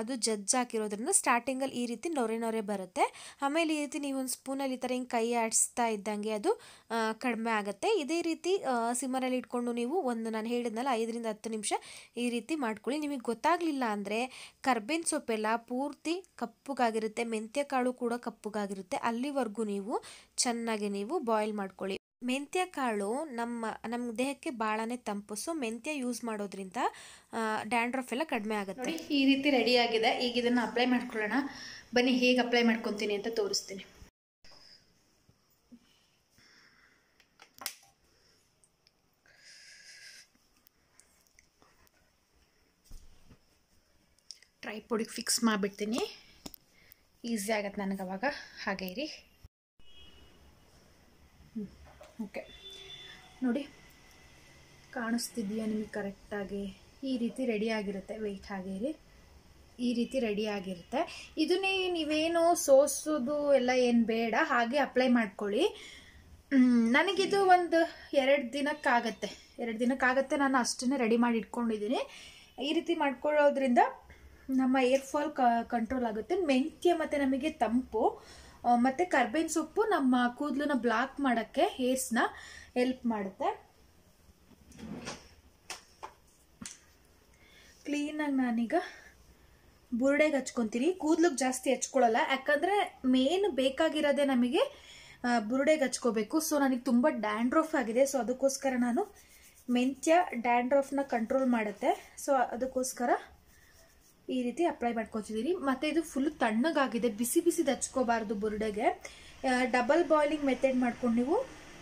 ಅದು ಜಜ್ಜ್ ಹಾಕಿರೋದ್ರಿಂದ ಸ್ಟಾರ್ಟಿಂಗಲ್ಲಿ ಈ ರೀತಿ ನೊರೆ ನೊರೆ ಬರುತ್ತೆ ಆಮೇಲೆ ಈ ರೀತಿ ನೀವು ಒಂದು ಸ್ಪೂನಲ್ಲಿ ಈ ಥರ ಹಿಂಗೆ ಕೈ ಆಡಿಸ್ತಾ ಇದ್ದಂಗೆ ಅದು ಕಡಿಮೆ ಆಗುತ್ತೆ ಇದೇ ರೀತಿ ಸಿಮ್ಮರಲ್ಲಿ ಇಟ್ಕೊಂಡು ನೀವು ಒಂದು ನಾನು ಹೇಳಿದ್ನಲ್ಲ ಐದರಿಂದ ಹತ್ತು ನಿಮಿಷ ಈ ರೀತಿ ಮಾಡ್ಕೊಳ್ಳಿ ನಿಮಗೆ ಗೊತ್ತಾಗಲಿಲ್ಲ ಅಂದರೆ ಕರ್ಬೇವಿನ ಸೊಪ್ಪೆಲ್ಲ ಪೂರ್ತಿ ಕಪ್ಪುಗಾಗಿರುತ್ತೆ ಮೆಂತ್ಯ ಕಾಳು ಕೂಡ ಕಪ್ಪುಗಾಗಿರುತ್ತೆ ಅಲ್ಲಿವರೆಗೂ ನೀವು ಚೆನ್ನಾಗಿ ನೀವು ಬಾಯ್ಲ್ ಮಾಡ್ಕೊಳ್ಳಿ ಮೆಂತ್ಯ ಕಾಳು ನಮ್ಮ ನಮ್ಮ ದೇಹಕ್ಕೆ ಭಾಳನೇ ತಂಪು ಸೊ ಮೆಂತ್ಯ ಯೂಸ್ ಮಾಡೋದ್ರಿಂದ ಡ್ಯಾಂಡ್ರಫ್ ಎಲ್ಲ ಕಡಿಮೆ ಆಗುತ್ತೆ ಈ ರೀತಿ ರೆಡಿ ಆಗಿದೆ ಈಗ ಇದನ್ನು ಅಪ್ಲೈ ಮಾಡ್ಕೊಳ್ಳೋಣ ಬನ್ನಿ ಹೇಗೆ ಅಪ್ಲೈ ಮಾಡ್ಕೊತೀನಿ ಅಂತ ತೋರಿಸ್ತೀನಿ ಟ್ರೈ ಫಿಕ್ಸ್ ಮಾಡಿಬಿಡ್ತೀನಿ ಈಸಿ ಆಗತ್ತೆ ನನಗೆ ಅವಾಗ ಹಾಗೆ ಇರಿ ಓಕೆ ನೋಡಿ ಕಾಣಿಸ್ತಿದೆಯಾ ನಿಮಗೆ ಕರೆಕ್ಟಾಗಿ ಈ ರೀತಿ ರೆಡಿ ಆಗಿರುತ್ತೆ ವೆಯ್ಟ್ ಆಗಿರಿ ಈ ರೀತಿ ರೆಡಿ ಆಗಿರುತ್ತೆ ಇದನ್ನೇ ನೀವೇನು ಸೋಸೋದು ಎಲ್ಲ ಏನು ಬೇಡ ಹಾಗೆ ಅಪ್ಲೈ ಮಾಡ್ಕೊಳ್ಳಿ ನನಗಿದು ಒಂದು ಎರಡು ದಿನಕ್ಕಾಗತ್ತೆ ಎರಡು ದಿನಕ್ಕಾಗತ್ತೆ ನಾನು ಅಷ್ಟನ್ನೇ ರೆಡಿ ಮಾಡಿ ಇಟ್ಕೊಂಡಿದ್ದೀನಿ ಈ ರೀತಿ ಮಾಡ್ಕೊಳ್ಳೋದ್ರಿಂದ ನಮ್ಮ ಏರ್ ಫಾಲ್ ಕಂಟ್ರೋಲ್ ಆಗುತ್ತೆ ಮೆಂತ್ಯ ಮತ್ತು ನಮಗೆ ತಂಪು ಮತ್ತು ಕರ್ಬೇವಿನ ಸೊಪ್ಪು ನಮ್ಮ ಕೂದಲನ್ನ ಬ್ಲಾಕ್ ಮಾಡೋಕ್ಕೆ ಹೇರ್ಸ್ನ ಹೆಲ್ಪ್ ಮಾಡುತ್ತೆ ಕ್ಲೀನಾಗಿ ನಾನೀಗ ಬುರುಡೆಗೆ ಹಚ್ಕೊತೀನಿ ಕೂದಲಿಗೆ ಜಾಸ್ತಿ ಹಚ್ಕೊಳ್ಳಲ್ಲ ಯಾಕಂದರೆ ಮೇನ್ ಬೇಕಾಗಿರೋದೆ ನಮಗೆ ಬುರುಡೆಗೆ ಹಚ್ಕೋಬೇಕು ಸೊ ನನಗೆ ತುಂಬ ಡ್ಯಾಂಡ್ರಫ್ ಆಗಿದೆ ಸೊ ಅದಕ್ಕೋಸ್ಕರ ನಾನು ಮೆಂತ್ಯ ಡ್ಯಾಂಡ್ರಫ್ನ ಕಂಟ್ರೋಲ್ ಮಾಡುತ್ತೆ ಸೊ ಅದಕ್ಕೋಸ್ಕರ ಈ ರೀತಿ ಅಪ್ಲೈ ಮಾಡ್ಕೊತಿದ್ದೀನಿ ಮತ್ತೆ ಇದು ಫುಲ್ ತಣ್ಣಗಾಗಿದೆ ಬಿಸಿ ಬಿಸಿ ಹಚ್ಕೋಬಾರ್ದು ಬುರುಡೆಗೆ ಡಬಲ್ ಬಾಯ್ಲಿಂಗ್ ಮೆಥಡ್ ಮಾಡ್ಕೊಂಡು ನೀವು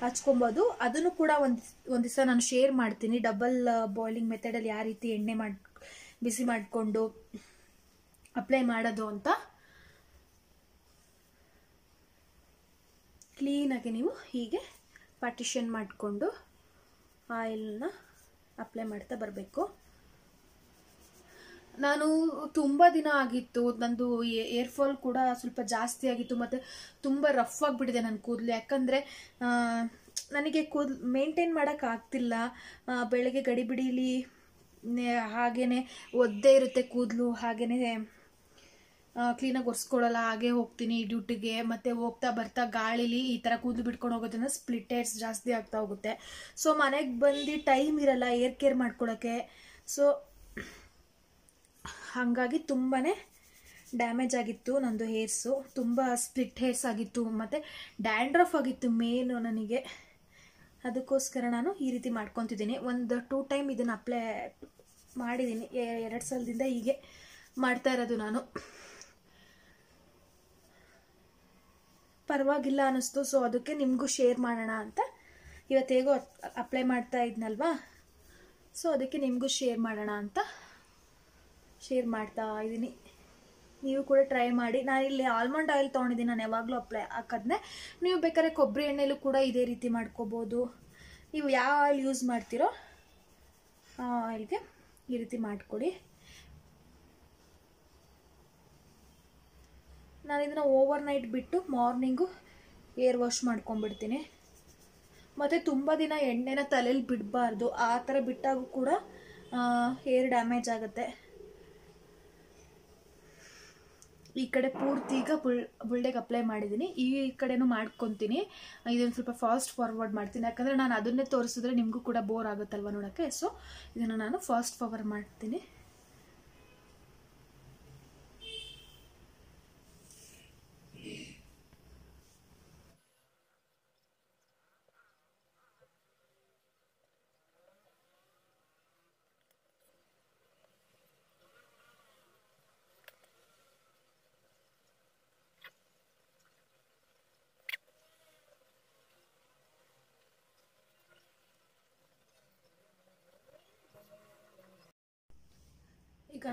ಹಚ್ಕೊಬೋದು ಅದನ್ನು ಕೂಡ ಒಂದು ಒಂದು ದಿವಸ ನಾನು ಶೇರ್ ಮಾಡ್ತೀನಿ ಡಬಲ್ ಬಾಯ್ಲಿಂಗ್ ಮೆಥಡಲ್ಲಿ ಯಾವ ರೀತಿ ಎಣ್ಣೆ ಮಾಡಿ ಬಿಸಿ ಮಾಡಿಕೊಂಡು ಅಪ್ಲೈ ಮಾಡೋದು ಅಂತ ಕ್ಲೀನಾಗಿ ನೀವು ಹೀಗೆ ಪಾರ್ಟಿಷನ್ ಮಾಡಿಕೊಂಡು ಆಯಿಲ್ನ ಅಪ್ಲೈ ಮಾಡ್ತಾ ಬರಬೇಕು ನಾನು ತುಂಬ ದಿನ ಆಗಿತ್ತು ನಂದು ಏರ್ ಫಾಲ್ ಕೂಡ ಸ್ವಲ್ಪ ಜಾಸ್ತಿ ಆಗಿತ್ತು ಮತ್ತು ತುಂಬ ರಫ್ ಆಗಿಬಿಟ್ಟಿದೆ ನನ್ನ ಕೂದಲು ಯಾಕಂದರೆ ನನಗೆ ಕೂದಲು ಮೇಂಟೈನ್ ಮಾಡೋಕ್ಕಾಗ್ತಿಲ್ಲ ಬೆಳಗ್ಗೆ ಗಡಿಬಿಡೀಲಿ ಹಾಗೇ ಒದ್ದೆ ಇರುತ್ತೆ ಕೂದಲು ಹಾಗೇ ಕ್ಲೀನಾಗಿ ಒರೆಸ್ಕೊಳ್ಳಲ್ಲ ಹಾಗೆ ಹೋಗ್ತೀನಿ ಡ್ಯೂಟಿಗೆ ಮತ್ತು ಹೋಗ್ತಾ ಬರ್ತಾ ಗಾಳಿಲಿ ಈ ಥರ ಕೂದಲು ಬಿಟ್ಕೊಂಡು ಹೋಗೋದ್ರಿಂದ ಸ್ಪ್ಲಿಟ್ ಏರ್ಸ್ ಜಾಸ್ತಿ ಆಗ್ತಾ ಹೋಗುತ್ತೆ ಸೊ ಮನೆಗೆ ಬಂದು ಟೈಮ್ ಇರಲ್ಲ ಏರ್ ಕೇರ್ ಮಾಡ್ಕೊಳ್ಳೋಕ್ಕೆ ಸೊ ಹಾಗಾಗಿ ತುಂಬಾ ಡ್ಯಾಮೇಜ್ ಆಗಿತ್ತು ನನ್ನದು ಹೇರ್ಸು ತುಂಬ ಸ್ಪ್ಲಿಟ್ ಹೇರ್ಸ್ ಆಗಿತ್ತು ಮತ್ತು ಡ್ಯಾಂಡ್ರಫ್ ಆಗಿತ್ತು ಮೇನು ನನಗೆ ಅದಕ್ಕೋಸ್ಕರ ನಾನು ಈ ರೀತಿ ಮಾಡ್ಕೊತಿದ್ದೀನಿ ಒಂದು ಟೂ ಟೈಮ್ ಇದನ್ನು ಅಪ್ಲೈ ಮಾಡಿದ್ದೀನಿ ಎರಡು ಸಲದಿಂದ ಹೀಗೆ ಮಾಡ್ತಾ ಇರೋದು ನಾನು ಪರವಾಗಿಲ್ಲ ಅನ್ನಿಸ್ತು ಸೊ ಅದಕ್ಕೆ ನಿಮಗೂ ಶೇರ್ ಮಾಡೋಣ ಅಂತ ಇವತ್ತು ಹೇಗೋ ಅಪ್ಲೈ ಮಾಡ್ತಾ ಇದ್ನಲ್ವಾ ಸೊ ಅದಕ್ಕೆ ನಿಮಗೂ ಶೇರ್ ಮಾಡೋಣ ಅಂತ ಶೇರ್ ಮಾಡ್ತಾ ಇದ್ದೀನಿ ನೀವು ಕೂಡ ಟ್ರೈ ಮಾಡಿ ನಾನು ಇಲ್ಲಿ ಆಲ್ಮಂಡ್ ಆಯಿಲ್ ತೊಗೊಂಡಿದ್ದೀನಿ ನಾನು ಯಾವಾಗಲೂ ಅಪ್ಲೈ ಹಾಕದ್ನೆ ನೀವು ಬೇಕಾದ್ರೆ ಕೊಬ್ಬರಿ ಎಣ್ಣೆಲೂ ಕೂಡ ಇದೇ ರೀತಿ ಮಾಡ್ಕೋಬೋದು ನೀವು ಯಾವ ಆಯಿಲ್ ಯೂಸ್ ಮಾಡ್ತೀರೋ ಆ ಆಯಿಲ್ಗೆ ಈ ರೀತಿ ಮಾಡಿಕೊಡಿ ನಾನು ಇದನ್ನು ಓವರ್ ನೈಟ್ ಬಿಟ್ಟು ಮಾರ್ನಿಂಗು ಏರ್ ವಾಶ್ ಮಾಡ್ಕೊಂಬಿಡ್ತೀನಿ ಮತ್ತು ತುಂಬ ದಿನ ಎಣ್ಣೆನ ತಲೆಯಲ್ಲಿ ಬಿಡಬಾರ್ದು ಆ ಥರ ಬಿಟ್ಟಾಗೂ ಕೂಡ ಏರ್ ಡ್ಯಾಮೇಜ್ ಆಗುತ್ತೆ ಈ ಕಡೆ ಪೂರ್ತಿ ಈಗ ಬುಲ್ ಬುಲ್ಡೆಗೆ ಅಪ್ಲೈ ಮಾಡಿದ್ದೀನಿ ಈ ಕಡೆನೂ ಮಾಡ್ಕೊತೀನಿ ಇದನ್ನು ಸ್ವಲ್ಪ ಫಾಸ್ಟ್ ಫಾರ್ವರ್ಡ್ ಮಾಡ್ತೀನಿ ಯಾಕಂದರೆ ನಾನು ಅದನ್ನೇ ತೋರಿಸಿದ್ರೆ ನಿಮಗೂ ಕೂಡ ಬೋರ್ ಆಗುತ್ತಲ್ವ ನೋಡೋಕ್ಕೆ ಸೊ ಇದನ್ನು ನಾನು ಫಾಸ್ಟ್ ಫಾರ್ವರ್ಡ್ ಮಾಡ್ತೀನಿ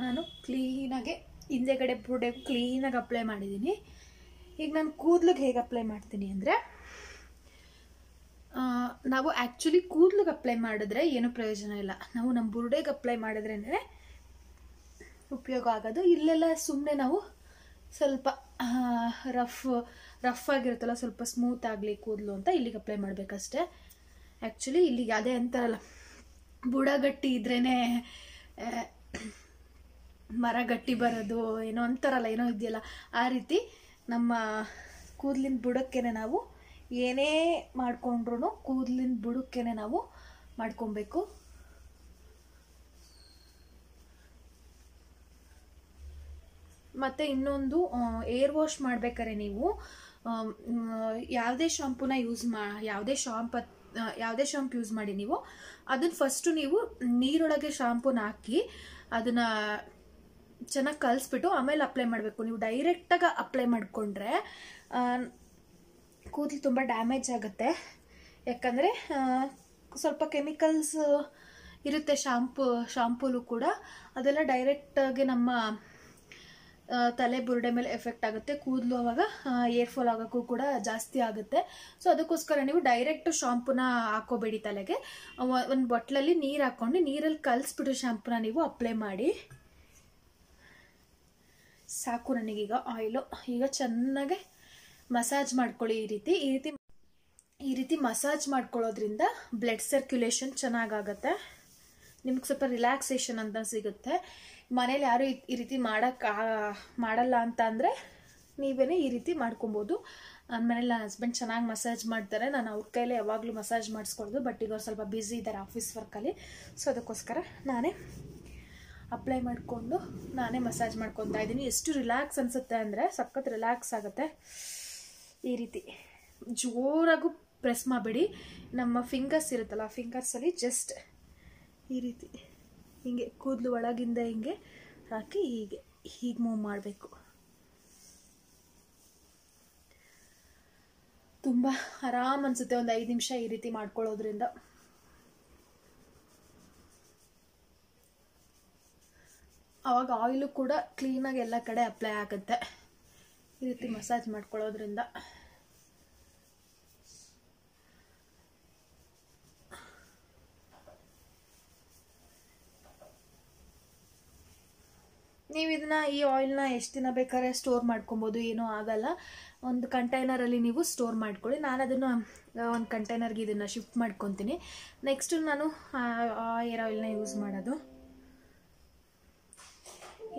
ನಾನು ಕ್ಲೀನಾಗೆ ಹಿಂದೆಗಡೆ ಪ್ರೊಡಕ್ಟ್ ಕ್ಲೀನಾಗಿ ಅಪ್ಲೈ ಮಾಡಿದ್ದೀನಿ ಈಗ ನಾನು ಕೂದಲಿಗೆ ಹೇಗೆ ಅಪ್ಲೈ ಮಾಡ್ತೀನಿ ಅಂದರೆ ನಾವು ಆ್ಯಕ್ಚುಲಿ ಕೂದಲಿಗೆ ಅಪ್ಲೈ ಮಾಡಿದ್ರೆ ಏನೂ ಪ್ರಯೋಜನ ಇಲ್ಲ ನಾವು ನಮ್ಮ ಬುರ್ಡೆಗೆ ಅಪ್ಲೈ ಮಾಡಿದ್ರೆ ಅಂದರೆ ಉಪಯೋಗ ಆಗೋದು ಇಲ್ಲೆಲ್ಲ ಸುಮ್ಮನೆ ನಾವು ಸ್ವಲ್ಪ ರಫ್ ರಫ್ ಆಗಿರುತ್ತಲ್ಲ ಸ್ವಲ್ಪ ಸ್ಮೂತ್ ಆಗಲಿ ಕೂದಲು ಅಂತ ಇಲ್ಲಿಗೆ ಅಪ್ಲೈ ಮಾಡಬೇಕಷ್ಟೆ ಆ್ಯಕ್ಚುಲಿ ಇಲ್ಲಿಗೆ ಅದೇ ಅಂತಾರಲ್ಲ ಬುಡಗಟ್ಟಿ ಇದ್ರೇ ಮರ ಗಟ್ಟಿ ಬರೋದು ಏನೋ ಅಂತಾರಲ್ಲ ಏನೋ ಇದೆಯಲ್ಲ ಆ ರೀತಿ ನಮ್ಮ ಕೂದಲಿನ ಬುಡಕ್ಕೆ ನಾವು ಏನೇ ಮಾಡಿಕೊಂಡ್ರೂ ಕೂದಲಿನ ಬುಡಕ್ಕೆ ನಾವು ಮಾಡ್ಕೊಬೇಕು ಮತ್ತು ಇನ್ನೊಂದು ಏರ್ ವಾಶ್ ಮಾಡ್ಬೇಕಾದ್ರೆ ನೀವು ಯಾವುದೇ ಶಾಂಪೂನ ಯೂಸ್ ಮಾ ಯಾವುದೇ ಶಾಂಪ್ ಯಾವುದೇ ಶಾಂಪ್ ಯೂಸ್ ಮಾಡಿ ನೀವು ಅದನ್ನು ಫಸ್ಟು ನೀವು ನೀರೊಳಗೆ ಶಾಂಪೂನ ಹಾಕಿ ಅದನ್ನು ಚೆನ್ನಾಗಿ ಕಲಿಸ್ಬಿಟ್ಟು ಆಮೇಲೆ ಅಪ್ಲೈ ಮಾಡಬೇಕು ನೀವು ಡೈರೆಕ್ಟಾಗಿ ಅಪ್ಲೈ ಮಾಡಿಕೊಂಡ್ರೆ ಕೂದಲು ತುಂಬ ಡ್ಯಾಮೇಜ್ ಆಗುತ್ತೆ ಯಾಕಂದರೆ ಸ್ವಲ್ಪ ಕೆಮಿಕಲ್ಸ್ ಇರುತ್ತೆ ಶಾಂಪು ಶಾಂಪೂಲು ಕೂಡ ಅದೆಲ್ಲ ಡೈರೆಕ್ಟಾಗಿ ನಮ್ಮ ತಲೆ ಬುರುಡೆ ಮೇಲೆ ಎಫೆಕ್ಟ್ ಆಗುತ್ತೆ ಕೂದಲು ಅವಾಗ ಏರ್ ಫಾಲ್ ಆಗೋಕ್ಕೂ ಕೂಡ ಜಾಸ್ತಿ ಆಗುತ್ತೆ ಸೊ ಅದಕ್ಕೋಸ್ಕರ ನೀವು ಡೈರೆಕ್ಟ್ ಶಾಂಪೂನ ಹಾಕೋಬೇಡಿ ತಲೆಗೆ ಒಂದು ಬಾಟ್ಲಲ್ಲಿ ನೀರು ಹಾಕ್ಕೊಂಡು ನೀರಲ್ಲಿ ಕಲಿಸ್ಬಿಟ್ಟು ಶಾಂಪೂನ ನೀವು ಅಪ್ಲೈ ಮಾಡಿ ಸಾಕು ನನಗೀಗ ಆಯಿಲು ಈಗ ಚೆನ್ನಾಗೆ ಮಸಾಜ್ ಮಾಡ್ಕೊಳ್ಳಿ ಈ ರೀತಿ ಈ ರೀತಿ ಈ ರೀತಿ ಮಸಾಜ್ ಮಾಡ್ಕೊಳ್ಳೋದ್ರಿಂದ ಬ್ಲಡ್ ಸರ್ಕ್ಯುಲೇಷನ್ ಚೆನ್ನಾಗಾಗತ್ತೆ ನಿಮ್ಗೆ ಸ್ವಲ್ಪ ರಿಲ್ಯಾಕ್ಸೇಷನ್ ಅಂತ ಸಿಗುತ್ತೆ ಮನೇಲಿ ಯಾರೂ ಈ ರೀತಿ ಮಾಡೋಕ್ಕೆ ಮಾಡಲ್ಲ ಅಂತ ಅಂದರೆ ನೀವೇ ಈ ರೀತಿ ಮಾಡ್ಕೊಬೋದು ನನ್ನ ಮನೇಲಿ ನನ್ನ ಹಸ್ಬೆಂಡ್ ಚೆನ್ನಾಗಿ ಮಸಾಜ್ ಮಾಡ್ತಾರೆ ನಾನು ಅವ್ರ ಕೈಲೇ ಯಾವಾಗಲೂ ಮಸಾಜ್ ಮಾಡಿಸ್ಕೊಳ್ಳೋದು ಬಟ್ ಈಗ ಅವ್ರು ಸ್ವಲ್ಪ ಬ್ಯುಸಿ ಇದ್ದಾರೆ ಆಫೀಸ್ ವರ್ಕಲ್ಲಿ ಸೊ ಅದಕ್ಕೋಸ್ಕರ ನಾನೇ ಅಪ್ಲೈ ಮಾಡಿಕೊಂಡು ನಾನೇ ಮಸಾಜ್ ಮಾಡ್ಕೊತಾ ಇದ್ದೀನಿ ಎಷ್ಟು ರಿಲ್ಯಾಕ್ಸ್ ಅನಿಸುತ್ತೆ ಅಂದರೆ ಸಖತ್ ರಿಲ್ಯಾಕ್ಸ್ ಆಗುತ್ತೆ ಈ ರೀತಿ ಜೋರಾಗೂ ಪ್ರೆಸ್ ಮಾಡಬೇಡಿ ನಮ್ಮ ಫಿಂಗರ್ಸ್ ಇರುತ್ತಲ್ಲ ಫಿಂಗರ್ಸಲ್ಲಿ ಜಸ್ಟ್ ಈ ರೀತಿ ಹೀಗೆ ಕೂದಲು ಒಳಗಿಂದ ಹಿಂಗೆ ಹಾಕಿ ಹೀಗೆ ಹೀಗೆ ಮೂವ್ ಮಾಡಬೇಕು ತುಂಬ ಆರಾಮ್ ಅನಿಸುತ್ತೆ ಒಂದು ಐದು ನಿಮಿಷ ಈ ರೀತಿ ಮಾಡ್ಕೊಳ್ಳೋದ್ರಿಂದ ಆವಾಗ ಆಯಿಲು ಕೂಡ ಕ್ಲೀನಾಗಿ ಎಲ್ಲ ಕಡೆ ಅಪ್ಲೈ ಆಗುತ್ತೆ ಈ ರೀತಿ ಮಸಾಜ್ ಮಾಡ್ಕೊಳ್ಳೋದ್ರಿಂದ ನೀವು ಇದನ್ನ ಈ ಆಯಿಲ್ನ ಎಷ್ಟು ದಿನ ಬೇಕಾದ್ರೆ ಸ್ಟೋರ್ ಮಾಡ್ಕೊಬೋದು ಏನೂ ಆಗಲ್ಲ ಒಂದು ಕಂಟೈನರಲ್ಲಿ ನೀವು ಸ್ಟೋರ್ ಮಾಡ್ಕೊಳ್ಳಿ ನಾನು ಅದನ್ನು ಒಂದು ಕಂಟೈನರ್ಗೆ ಇದನ್ನು ಶಿಫ್ಟ್ ಮಾಡ್ಕೊತೀನಿ ನೆಕ್ಸ್ಟು ನಾನು ಏರ್ ಆಯಿಲ್ನ ಯೂಸ್ ಮಾಡೋದು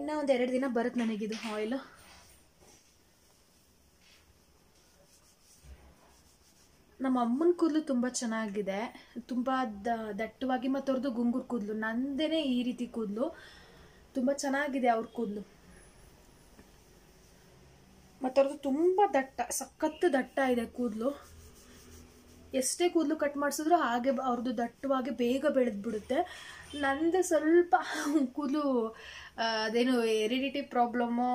ಇನ್ನೂ ಒಂದು ಎರಡು ದಿನ ಬರುತ್ತೆ ನನಗಿದು ಆಯಿಲು ನಮ್ಮ ಅಮ್ಮನ ಕೂದಲು ತುಂಬ ಚೆನ್ನಾಗಿದೆ ತುಂಬ ದಟ್ಟವಾಗಿ ಮತ್ತು ಅವ್ರದ್ದು ಗುಂಗುರು ಕೂದಲು ನಂದೇನೆ ಈ ರೀತಿ ಕೂದಲು ತುಂಬ ಚೆನ್ನಾಗಿದೆ ಅವ್ರ ಕೂದಲು ಮತ್ತು ಅವ್ರದ್ದು ತುಂಬ ದಟ್ಟ ಸಖತ್ತು ದಟ್ಟ ಇದೆ ಕೂದಲು ಎಷ್ಟೇ ಕೂದಲು ಕಟ್ ಮಾಡಿಸಿದ್ರು ಹಾಗೆ ಅವ್ರದ್ದು ದಟ್ಟವಾಗಿ ಬೇಗ ಬೆಳೆದ್ಬಿಡುತ್ತೆ ನಂದು ಸ್ವಲ್ಪ ಕೂದಲು ಅದೇನು ಎರಿಡಿಟಿ ಪ್ರಾಬ್ಲಮ್ಮೋ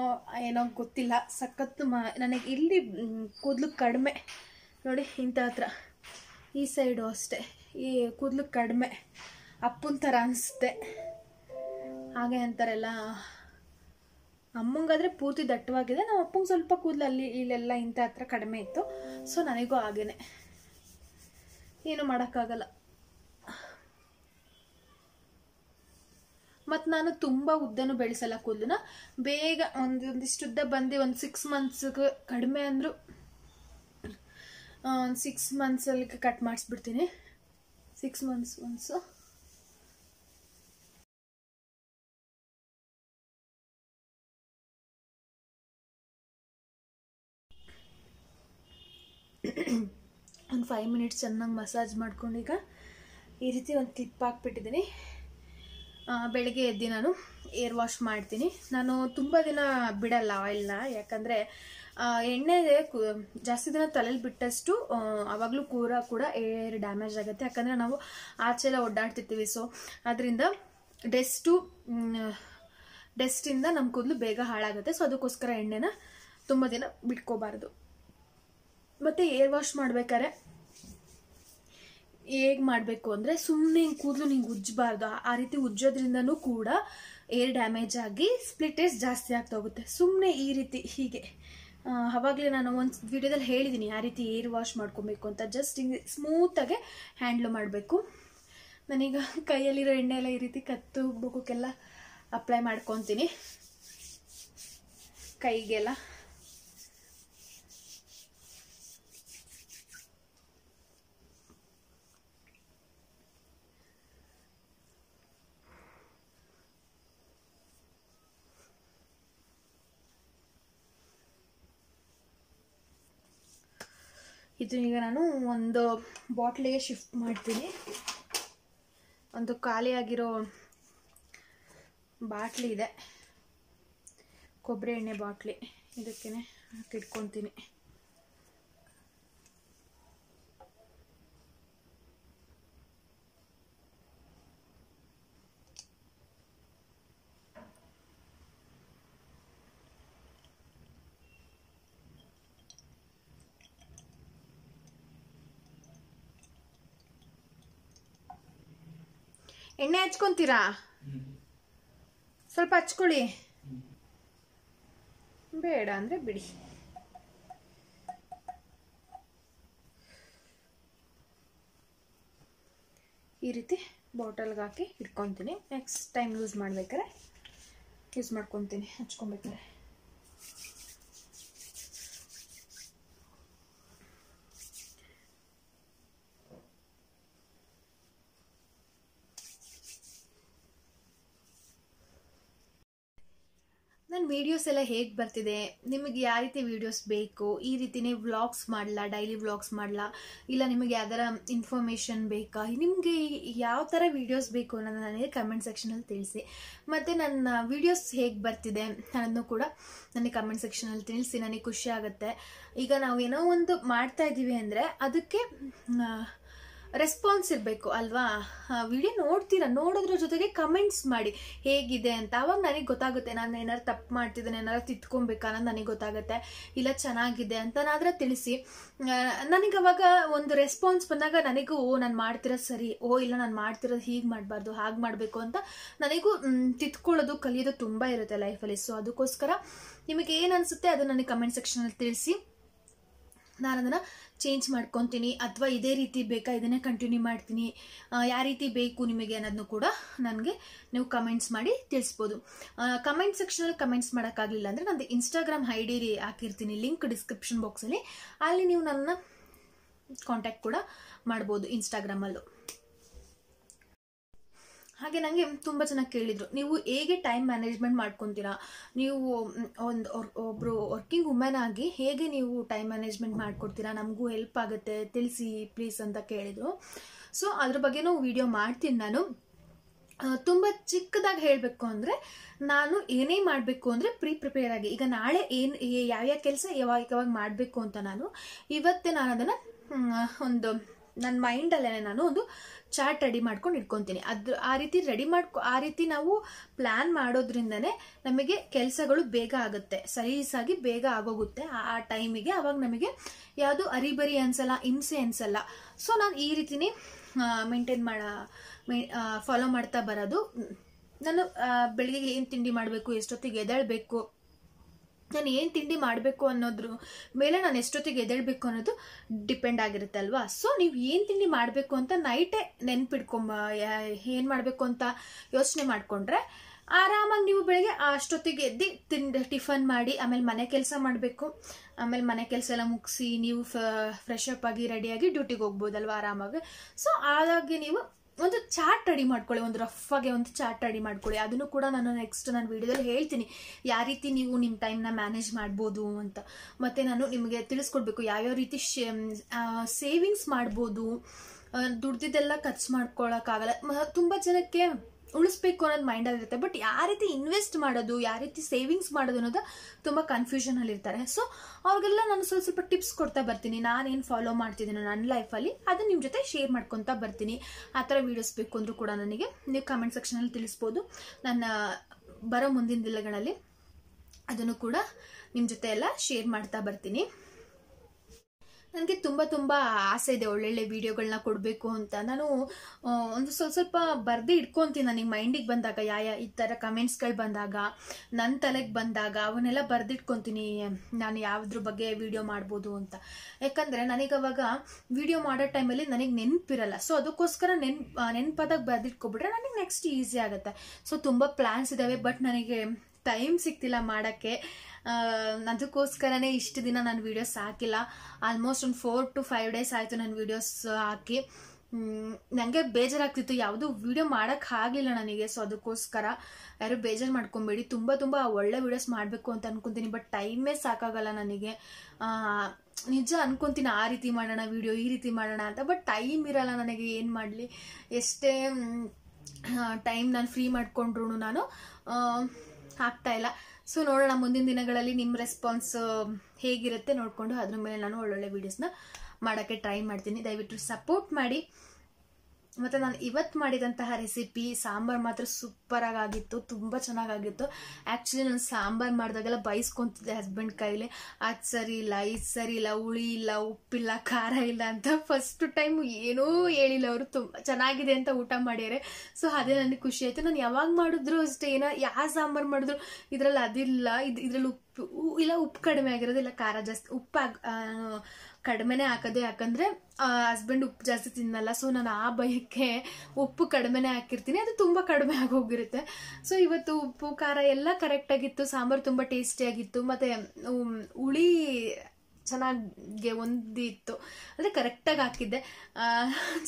ಏನೋ ಗೊತ್ತಿಲ್ಲ ಸಖತ್ತು ಮಾ ನನಗೆ ಇಲ್ಲಿ ಕೂದಲು ಕಡಿಮೆ ನೋಡಿ ಇಂಥ ಹತ್ರ ಈ ಸೈಡು ಅಷ್ಟೇ ಈ ಕೂದಲು ಕಡಿಮೆ ಅಪ್ಪನ ಥರ ಅನಿಸುತ್ತೆ ಹಾಗೆ ಅಂತಾರಲ್ಲ ಅಮ್ಮಂಗಾದರೆ ಪೂರ್ತಿ ದಟ್ಟವಾಗಿದೆ ನಮ್ಮ ಅಪ್ಪಂಗೆ ಸ್ವಲ್ಪ ಕೂದಲು ಅಲ್ಲಿ ಇಲ್ಲೆಲ್ಲ ಇಂಥ ಹತ್ರ ಕಡಿಮೆ ಇತ್ತು ಸೊ ನನಗೂ ಹಾಗೇ ಏನು ಮಾಡೋಕ್ಕಾಗಲ್ಲ ಮತ್ತು ನಾನು ತುಂಬ ಉದ್ದನೂ ಬೆಳೆಸಲ್ಲ ಕೂದಲನ್ನ ಬೇಗ ಒಂದು ಉದ್ದ ಬಂದು ಒಂದು ಸಿಕ್ಸ್ ಮಂತ್ಸ್ಗೆ ಕಡಿಮೆ ಅಂದರೂ ಒಂದು ಸಿಕ್ಸ್ ಮಂತ್ಸಲ್ಲಿ ಕಟ್ ಮಾಡಿಸ್ಬಿಡ್ತೀನಿ ಸಿಕ್ಸ್ ಮಂತ್ಸ್ ಒನ್ಸು ಒಂದು ಫೈವ್ ಮಿನಿಟ್ಸ್ ಚೆನ್ನಾಗಿ ಮಸಾಜ್ ಮಾಡ್ಕೊಂಡು ಈಗ ಈ ರೀತಿ ಒಂದು ಕ್ಲಿಪ್ ಹಾಕ್ಬಿಟ್ಟಿದ್ದೀನಿ ಬೆಳಗ್ಗೆ ಎದ್ದು ನಾನು ಏರ್ ವಾಶ್ ಮಾಡ್ತೀನಿ ನಾನು ತುಂಬ ದಿನ ಬಿಡಲ್ಲ ಆಯಿಲ್ನ ಯಾಕಂದರೆ ಎಣ್ಣೆ ಜಾಸ್ತಿ ದಿನ ತಲೆಯಲ್ಲಿ ಬಿಟ್ಟಷ್ಟು ಆವಾಗಲೂ ಕೂರ ಕೂಡ ಏರ್ ಡ್ಯಾಮೇಜ್ ಆಗುತ್ತೆ ಯಾಕಂದರೆ ನಾವು ಆಚೆ ಎಲ್ಲ ಒಡ್ಡಾಡ್ತಿರ್ತೀವಿ ಸೊ ಅದರಿಂದ ಡೆಸ್ಟು ಡೆಸ್ಟಿಂದ ನಮ್ಮ ಕೂದಲು ಬೇಗ ಹಾಳಾಗುತ್ತೆ ಸೊ ಅದಕ್ಕೋಸ್ಕರ ಎಣ್ಣೆನ ತುಂಬ ದಿನ ಬಿಟ್ಕೋಬಾರ್ದು ಮತ್ತು ಏರ್ ವಾಶ್ ಮಾಡ್ಬೇಕಾದ್ರೆ ಹೇಗೆ ಮಾಡಬೇಕು ಅಂದರೆ ಸುಮ್ಮನೆ ಹಿಂಗೆ ಕೂದಲು ನಿಂಗೆ ಉಜ್ಜಬಾರ್ದು ಆ ರೀತಿ ಉಜ್ಜೋದ್ರಿಂದನೂ ಕೂಡ ಏರ್ ಡ್ಯಾಮೇಜ್ ಆಗಿ ಸ್ಪ್ಲಿಟೇಸ್ ಜಾಸ್ತಿ ಆಗ್ತಾ ಹೋಗುತ್ತೆ ಸುಮ್ಮನೆ ಈ ರೀತಿ ಹೀಗೆ ಅವಾಗಲೇ ನಾನು ಒಂದು ವಿಡಿಯೋದಲ್ಲಿ ಹೇಳಿದ್ದೀನಿ ಆ ರೀತಿ ಏರ್ ವಾಶ್ ಮಾಡ್ಕೊಬೇಕು ಅಂತ ಜಸ್ಟ್ ಹಿಂಗೆ ಸ್ಮೂತಾಗೆ ಹ್ಯಾಂಡ್ಲ್ ಮಾಡಬೇಕು ನಾನೀಗ ಕೈಯಲ್ಲಿರೋ ಎಣ್ಣೆ ಎಲ್ಲ ಈ ರೀತಿ ಕತ್ತು ಅಪ್ಲೈ ಮಾಡ್ಕೊತೀನಿ ಕೈಗೆಲ್ಲ ಇದನ್ನೀಗ ನಾನು ಒಂದು ಬಾಟ್ಲಿಗೆ ಶಿಫ್ಟ್ ಮಾಡ್ತೀನಿ ಒಂದು ಖಾಲಿಯಾಗಿರೋ ಬಾಟ್ಲಿ ಇದೆ ಕೊಬ್ಬರಿ ಎಣ್ಣೆ ಬಾಟ್ಲಿ ಇದಕ್ಕೇ ಹಾಕಿಟ್ಕೊತೀನಿ ಎಣ್ಣೆ ಹಚ್ಕೊಂತೀರಾ ಸ್ವಲ್ಪ ಹಚ್ಕೊಳ್ಳಿ ಬೇಡ ಅಂದರೆ ಬಿಡಿ ಈ ರೀತಿ ಬಾಟಲ್ಗೆ ಹಾಕಿ ಇಟ್ಕೊತೀನಿ ನೆಕ್ಸ್ಟ್ ಟೈಮ್ ಯೂಸ್ ಮಾಡ್ಬೇಕಾರೆ ಯೂಸ್ ಮಾಡ್ಕೊತೀನಿ ಹಚ್ಕೊಬೇಕಾರೆ ವಿಡಿಯೋಸ್ ಎಲ್ಲ ಹೇಗೆ ಬರ್ತಿದೆ ನಿಮಗೆ ಯಾವ ರೀತಿ ವಿಡಿಯೋಸ್ ಬೇಕು ಈ ರೀತಿನೇ ವ್ಲಾಗ್ಸ್ ಮಾಡಲ ಡೈಲಿ ವ್ಲಾಗ್ಸ್ ಮಾಡಲ ಇಲ್ಲ ನಿಮಗೆ ಯಾವ್ದಾರ ಇನ್ಫಾರ್ಮೇಷನ್ ಬೇಕಾ ನಿಮಗೆ ಯಾವ ಥರ ವೀಡಿಯೋಸ್ ಬೇಕು ಅನ್ನೋದು ನನಗೆ ಕಮೆಂಟ್ ಸೆಕ್ಷನಲ್ಲಿ ತಿಳಿಸಿ ಮತ್ತು ನನ್ನ ವೀಡಿಯೋಸ್ ಹೇಗೆ ಬರ್ತಿದೆ ಅನ್ನೋದನ್ನು ಕೂಡ ನನಗೆ ಕಮೆಂಟ್ ಸೆಕ್ಷನಲ್ಲಿ ತಿಳಿಸಿ ನನಗೆ ಖುಷಿ ಆಗುತ್ತೆ ಈಗ ನಾವು ಏನೋ ಒಂದು ಮಾಡ್ತಾ ಇದ್ದೀವಿ ಅಂದರೆ ಅದಕ್ಕೆ ರೆಸ್ಪಾನ್ಸ್ ಇರಬೇಕು ಅಲ್ವಾ ವಿಡಿಯೋ ನೋಡ್ತೀರಾ ನೋಡೋದ್ರ ಜೊತೆಗೆ ಕಮೆಂಟ್ಸ್ ಮಾಡಿ ಹೇಗಿದೆ ಅಂತ ಅವಾಗ ನನಗೆ ಗೊತ್ತಾಗುತ್ತೆ ನಾನು ಏನಾದ್ರು ತಪ್ಪು ಮಾಡ್ತಿದ್ದೇನೆ ಏನಾದ್ರು ತಿತ್ಕೊಬೇಕಾ ಅನ್ನೋದು ನನಗೆ ಗೊತ್ತಾಗುತ್ತೆ ಇಲ್ಲ ಚೆನ್ನಾಗಿದೆ ಅಂತ ತಿಳಿಸಿ ನನಗೆ ಅವಾಗ ಒಂದು ರೆಸ್ಪಾನ್ಸ್ ಬಂದಾಗ ನನಗೂ ಓ ನಾನು ಮಾಡ್ತಿರೋದು ಸರಿ ಓ ಇಲ್ಲ ನಾನು ಮಾಡ್ತಿರೋದು ಹೀಗೆ ಮಾಡಬಾರ್ದು ಹಾಗೆ ಮಾಡಬೇಕು ಅಂತ ನನಗೂ ತಿತ್ಕೊಳ್ಳೋದು ಕಲಿಯೋದು ತುಂಬ ಇರುತ್ತೆ ಲೈಫಲ್ಲಿ ಸೊ ಅದಕ್ಕೋಸ್ಕರ ನಿಮಗೆ ಏನು ಅನಿಸುತ್ತೆ ಅದು ನನಗೆ ಕಮೆಂಟ್ ಸೆಕ್ಷನಲ್ಲಿ ತಿಳಿಸಿ ನಾನು ಅದನ್ನು ಚೇಂಜ್ ಮಾಡ್ಕೊತೀನಿ ಅಥವಾ ಇದೇ ರೀತಿ ಬೇಕಾ ಇದನ್ನೇ ಕಂಟಿನ್ಯೂ ಮಾಡ್ತೀನಿ ಯಾವ ರೀತಿ ಬೇಕು ನಿಮಗೆ ಅನ್ನೋದನ್ನು ಕೂಡ ನನಗೆ ನೀವು ಕಮೆಂಟ್ಸ್ ಮಾಡಿ ತಿಳಿಸ್ಬೋದು ಕಮೆಂಟ್ ಸೆಕ್ಷನಲ್ಲಿ ಕಮೆಂಟ್ಸ್ ಮಾಡೋಕ್ಕಾಗಲಿಲ್ಲ ಅಂದರೆ ನಂದು ಇನ್ಸ್ಟಾಗ್ರಾಮ್ ಐ ಡಿ ಹಾಕಿರ್ತೀನಿ ಲಿಂಕ್ ಡಿಸ್ಕ್ರಿಪ್ಷನ್ ಬಾಕ್ಸಲ್ಲಿ ಅಲ್ಲಿ ನೀವು ನನ್ನ ಕಾಂಟ್ಯಾಕ್ಟ್ ಕೂಡ ಮಾಡ್ಬೋದು ಇನ್ಸ್ಟಾಗ್ರಾಮಲ್ಲೂ ಹಾಗೆ ನನಗೆ ತುಂಬ ಜನ ಕೇಳಿದರು ನೀವು ಹೇಗೆ ಟೈಮ್ ಮ್ಯಾನೇಜ್ಮೆಂಟ್ ಮಾಡ್ಕೊತೀರಾ ನೀವು ಒಂದು ಒಬ್ಬರು ವರ್ಕಿಂಗ್ ವುಮೆನ್ ಆಗಿ ಹೇಗೆ ನೀವು ಟೈಮ್ ಮ್ಯಾನೇಜ್ಮೆಂಟ್ ಮಾಡ್ಕೊಡ್ತೀರಾ ನಮಗೂ ಹೆಲ್ಪ್ ಆಗುತ್ತೆ ತಿಳಿಸಿ ಪ್ಲೀಸ್ ಅಂತ ಕೇಳಿದರು ಸೊ ಅದ್ರ ಬಗ್ಗೆನೂ ವಿಡಿಯೋ ಮಾಡ್ತೀನಿ ನಾನು ತುಂಬ ಚಿಕ್ಕದಾಗಿ ಹೇಳಬೇಕು ಅಂದರೆ ನಾನು ಏನೇ ಮಾಡಬೇಕು ಅಂದರೆ ಪ್ರೀ ಪ್ರಿಪೇರ್ ಆಗಿ ಈಗ ನಾಳೆ ಏನು ಯಾವ್ಯಾವ ಕೆಲಸ ಯಾವಾಗ ಯಾವಾಗ ಮಾಡಬೇಕು ಅಂತ ನಾನು ಇವತ್ತೇ ನಾನು ಅದನ್ನು ಒಂದು ನನ್ನ ಮೈಂಡಲ್ಲೇ ನಾನು ಒಂದು ಚಾರ್ಟ್ ರೆಡಿ ಮಾಡ್ಕೊಂಡು ಇಟ್ಕೊತೀನಿ ಅದು ಆ ರೀತಿ ರೆಡಿ ಮಾಡ್ಕೊ ಆ ರೀತಿ ನಾವು ಪ್ಲ್ಯಾನ್ ಮಾಡೋದ್ರಿಂದನೇ ನಮಗೆ ಕೆಲಸಗಳು ಬೇಗ ಆಗುತ್ತೆ ಸರೀಸಾಗಿ ಬೇಗ ಆಗೋಗುತ್ತೆ ಆ ಟೈಮಿಗೆ ಅವಾಗ ನಮಗೆ ಯಾವುದು ಅರಿಬರಿ ಅನ್ಸಲ್ಲ ಹಿಂಸೆ ಅನ್ಸಲ್ಲ ಸೊ ನಾನು ಈ ರೀತಿನೇ ಮೇಂಟೈನ್ ಮಾಡ ಫಾಲೋ ಮಾಡ್ತಾ ಬರೋದು ನಾನು ಬೆಳಿಗ್ಗೆ ಏನು ತಿಂಡಿ ಮಾಡಬೇಕು ಎಷ್ಟೊತ್ತಿಗೆ ಎದಳಬೇಕು ನಾನು ಏನು ತಿಂಡಿ ಮಾಡಬೇಕು ಅನ್ನೋದ್ರ ಮೇಲೆ ನಾನು ಎಷ್ಟೊತ್ತಿಗೆ ಎದ್ದೇಳಬೇಕು ಅನ್ನೋದು ಡಿಪೆಂಡ್ ಆಗಿರುತ್ತೆ ಅಲ್ವಾ ಸೊ ನೀವು ಏನು ತಿಂಡಿ ಮಾಡಬೇಕು ಅಂತ ನೈಟೇ ನೆನ್ಪಿಡ್ಕೊಂಬ ಏನು ಮಾಡಬೇಕು ಅಂತ ಯೋಚನೆ ಮಾಡಿಕೊಂಡ್ರೆ ಆರಾಮಾಗಿ ನೀವು ಬೆಳಗ್ಗೆ ಅಷ್ಟೊತ್ತಿಗೆ ಎದ್ದು ತಿಂಡಿ ಟಿಫನ್ ಮಾಡಿ ಆಮೇಲೆ ಮನೆ ಕೆಲಸ ಮಾಡಬೇಕು ಆಮೇಲೆ ಮನೆ ಕೆಲಸ ಎಲ್ಲ ಮುಗಿಸಿ ನೀವು ಫ್ರೆಶ್ ಅಪ್ ಆಗಿ ರೆಡಿಯಾಗಿ ಡ್ಯೂಟಿಗೆ ಹೋಗ್ಬೋದಲ್ವ ಆರಾಮಾಗಿ ಸೊ ಹಾಗಾಗಿ ನೀವು ಒಂದು ಚಾಟ್ ರೆಡಿ ಮಾಡ್ಕೊಳ್ಳಿ ಒಂದು ಆಗಿ ಒಂದು ಚಾಟ್ ರೆಡಿ ಮಾಡ್ಕೊಳ್ಳಿ ಅದನ್ನು ಕೂಡ ನಾನು ನೆಕ್ಸ್ಟ್ ನಾನು ವೀಡಿಯೋದಲ್ಲಿ ಹೇಳ್ತೀನಿ ಯಾವ ರೀತಿ ನೀವು ನಿಮ್ಮ ಟೈಮ್ನ ಮ್ಯಾನೇಜ್ ಮಾಡ್ಬೋದು ಅಂತ ಮತ್ತು ನಾನು ನಿಮಗೆ ತಿಳಿಸ್ಕೊಡ್ಬೇಕು ಯಾವ್ಯಾವ ರೀತಿ ಶೇ ಸೇವಿಂಗ್ಸ್ ಮಾಡ್ಬೋದು ದುಡ್ದಿದ್ದೆಲ್ಲ ಖರ್ಚು ಮಾಡ್ಕೊಳ್ಳೋಕ್ಕಾಗಲ್ಲ ತುಂಬ ಜನಕ್ಕೆ ಉಳಿಸ್ಬೇಕು ಅನ್ನೋದು ಇರುತ್ತೆ ಬಟ್ ಯಾವ ರೀತಿ ಇನ್ವೆಸ್ಟ್ ಮಾಡೋದು ಯಾವ ರೀತಿ ಸೇವಿಂಗ್ಸ್ ಮಾಡೋದು ಅನ್ನೋದು ತುಂಬ ಕನ್ಫ್ಯೂಷನಲ್ಲಿರ್ತಾರೆ ಸೊ ಅವ್ರಿಗೆಲ್ಲ ನಾನು ಸ್ವಲ್ಪ ಸ್ವಲ್ಪ ಟಿಪ್ಸ್ ಕೊಡ್ತಾ ಬರ್ತೀನಿ ನಾನೇನು ಫಾಲೋ ಮಾಡ್ತಿದ್ದೀನೋ ನನ್ನ ಲೈಫಲ್ಲಿ ಅದು ನಿಮ್ಮ ಜೊತೆ ಶೇರ್ ಮಾಡ್ಕೊತಾ ಬರ್ತೀನಿ ಆ ಥರ ವೀಡಿಯೋಸ್ ಬೇಕು ಅಂದರೂ ಕೂಡ ನನಗೆ ನೀವು ಕಮೆಂಟ್ ಸೆಕ್ಷನಲ್ಲಿ ತಿಳಿಸ್ಬೋದು ನನ್ನ ಬರೋ ಮುಂದಿನ ದಿನಗಳಲ್ಲಿ ಅದನ್ನು ಕೂಡ ನಿಮ್ಮ ಜೊತೆ ಎಲ್ಲ ಶೇರ್ ಮಾಡ್ತಾ ಬರ್ತೀನಿ ನನಗೆ ತುಂಬ ತುಂಬ ಆಸೆ ಇದೆ ಒಳ್ಳೊಳ್ಳೆ ವೀಡಿಯೋಗಳನ್ನ ಕೊಡಬೇಕು ಅಂತ ನಾನು ಒಂದು ಸ್ವಲ್ಪ ಸ್ವಲ್ಪ ಬರೆದೇ ಇಟ್ಕೊತೀನಿ ನನಗೆ ಮೈಂಡಿಗೆ ಬಂದಾಗ ಯಾ ಈ ಥರ ಕಮೆಂಟ್ಸ್ಗಳು ಬಂದಾಗ ನನ್ನ ತಲೆಗೆ ಬಂದಾಗ ಅವನ್ನೆಲ್ಲ ಬರೆದಿಟ್ಕೊತೀನಿ ನಾನು ಯಾವುದ್ರ ಬಗ್ಗೆ ವೀಡಿಯೋ ಮಾಡ್ಬೋದು ಅಂತ ಯಾಕಂದರೆ ನನಗೆ ಅವಾಗ ವೀಡಿಯೋ ಮಾಡೋ ಟೈಮಲ್ಲಿ ನನಗೆ ನೆನಪಿರಲ್ಲ ಸೊ ಅದಕ್ಕೋಸ್ಕರ ನೆನ್ ನೆನಪಾದಾಗ ಬರ್ದಿಟ್ಕೊಬಿಟ್ರೆ ನನಗೆ ನೆಕ್ಸ್ಟ್ ಈಸಿ ಆಗುತ್ತೆ ಸೊ ತುಂಬ ಪ್ಲ್ಯಾನ್ಸ್ ಇದ್ದಾವೆ ಬಟ್ ನನಗೆ ಟೈಮ್ ಸಿಗ್ತಿಲ್ಲ ಮಾಡೋಕ್ಕೆ ಅದಕ್ಕೋಸ್ಕರನೇ ಇಷ್ಟು ದಿನ ನಾನು ವೀಡಿಯೋಸ್ ಹಾಕಿಲ್ಲ ಆಲ್ಮೋಸ್ಟ್ ಒಂದು ಫೋರ್ ಟು ಫೈವ್ ಡೇಸ್ ಆಯಿತು ನಾನು ವೀಡಿಯೋಸ್ ಹಾಕಿ ನನಗೆ ಬೇಜಾರಾಗ್ತಿತ್ತು ಯಾವುದೂ ವೀಡಿಯೋ ಮಾಡೋಕ್ಕಾಗಲಿಲ್ಲ ನನಗೆ ಸೊ ಅದಕ್ಕೋಸ್ಕರ ಯಾರು ಬೇಜಾರು ಮಾಡ್ಕೊಬೇಡಿ ತುಂಬ ತುಂಬ ಒಳ್ಳೆ ವೀಡಿಯೋಸ್ ಮಾಡಬೇಕು ಅಂತ ಅನ್ಕೊತೀನಿ ಬಟ್ ಟೈಮೇ ಸಾಕಾಗಲ್ಲ ನನಗೆ ನಿಜ ಅನ್ಕೊಂತೀನಿ ಆ ರೀತಿ ಮಾಡೋಣ ವೀಡಿಯೋ ಈ ರೀತಿ ಮಾಡೋಣ ಅಂತ ಬಟ್ ಟೈಮ್ ಇರಲ್ಲ ನನಗೆ ಏನು ಮಾಡಲಿ ಎಷ್ಟೇ ಟೈಮ್ ನಾನು ಫ್ರೀ ಮಾಡಿಕೊಂಡ್ರು ನಾನು ಆಗ್ತಾ ಇಲ್ಲ ಸೊ ನೋಡೋಣ ಮುಂದಿನ ದಿನಗಳಲ್ಲಿ ನಿಮ್ಮ ರೆಸ್ಪಾನ್ಸ್ ಹೇಗಿರುತ್ತೆ ನೋಡಿಕೊಂಡು ಅದ್ರ ಮೇಲೆ ನಾನು ಒಳ್ಳೊಳ್ಳೆ ವೀಡಿಯೋಸ್ನ ಮಾಡೋಕ್ಕೆ ಟ್ರೈ ಮಾಡ್ತೀನಿ ದಯವಿಟ್ಟು ಸಪೋರ್ಟ್ ಮಾಡಿ ಮತ್ತು ನಾನು ಇವತ್ತು ಮಾಡಿದಂತಹ ರೆಸಿಪಿ ಸಾಂಬಾರು ಮಾತ್ರ ಸೂಪರಾಗಿ ಆಗಿತ್ತು ತುಂಬ ಚೆನ್ನಾಗಾಗಿತ್ತು ಆ್ಯಕ್ಚುಲಿ ನಾನು ಸಾಂಬಾರು ಮಾಡಿದಾಗೆಲ್ಲ ಬೈಸ್ಕೊತಿದ್ದೆ ಹಸ್ಬೆಂಡ್ ಕೈಲಿ ಅದು ಸರಿ ಇಲ್ಲ ಇದು ಸರಿ ಇಲ್ಲ ಹುಳಿ ಇಲ್ಲ ಉಪ್ಪಿಲ್ಲ ಖಾರ ಇಲ್ಲ ಅಂತ ಫಸ್ಟ್ ಟೈಮ್ ಏನೂ ಹೇಳಿಲ್ಲ ಅವರು ತುಂಬ ಚೆನ್ನಾಗಿದೆ ಅಂತ ಊಟ ಮಾಡ್ಯಾರೆ ಸೊ ಅದೇ ನನಗೆ ಖುಷಿ ಆಯಿತು ನಾನು ಯಾವಾಗ ಮಾಡಿದ್ರು ಅಷ್ಟೇ ಏನೋ ಯಾವ ಸಾಂಬಾರು ಮಾಡಿದ್ರು ಇದರಲ್ಲಿ ಅದಿಲ್ಲ ಇದು ಇದರಲ್ಲಿ ಉಪ್ಪು ಇಲ್ಲ ಉಪ್ಪು ಕಡಿಮೆ ಆಗಿರೋದು ಇಲ್ಲ ಖಾರ ಜಾಸ್ತಿ ಉಪ್ಪು ಕಡಿಮೆನೆ ಹಾಕೋದೇ ಯಾಕಂದರೆ ಹಸ್ಬೆಂಡ್ ಉಪ್ಪು ಜಾಸ್ತಿ ತಿನ್ನಲ್ಲ ಸೊ ನಾನು ಆ ಭಯಕ್ಕೆ ಉಪ್ಪು ಕಡಿಮೆನೇ ಹಾಕಿರ್ತೀನಿ ಅದು ತುಂಬ ಕಡಿಮೆ ಆಗೋಗಿರುತ್ತೆ ಸೊ ಇವತ್ತು ಉಪ್ಪು ಖಾರ ಎಲ್ಲ ಕರೆಕ್ಟಾಗಿತ್ತು ಸಾಂಬಾರು ತುಂಬ ಟೇಸ್ಟಿಯಾಗಿತ್ತು ಮತ್ತು ಹುಳಿ ಚೆನ್ನಾಗಿ ಒಂದಿತ್ತು ಅಂದರೆ ಕರೆಕ್ಟಾಗಿ ಹಾಕಿದ್ದೆ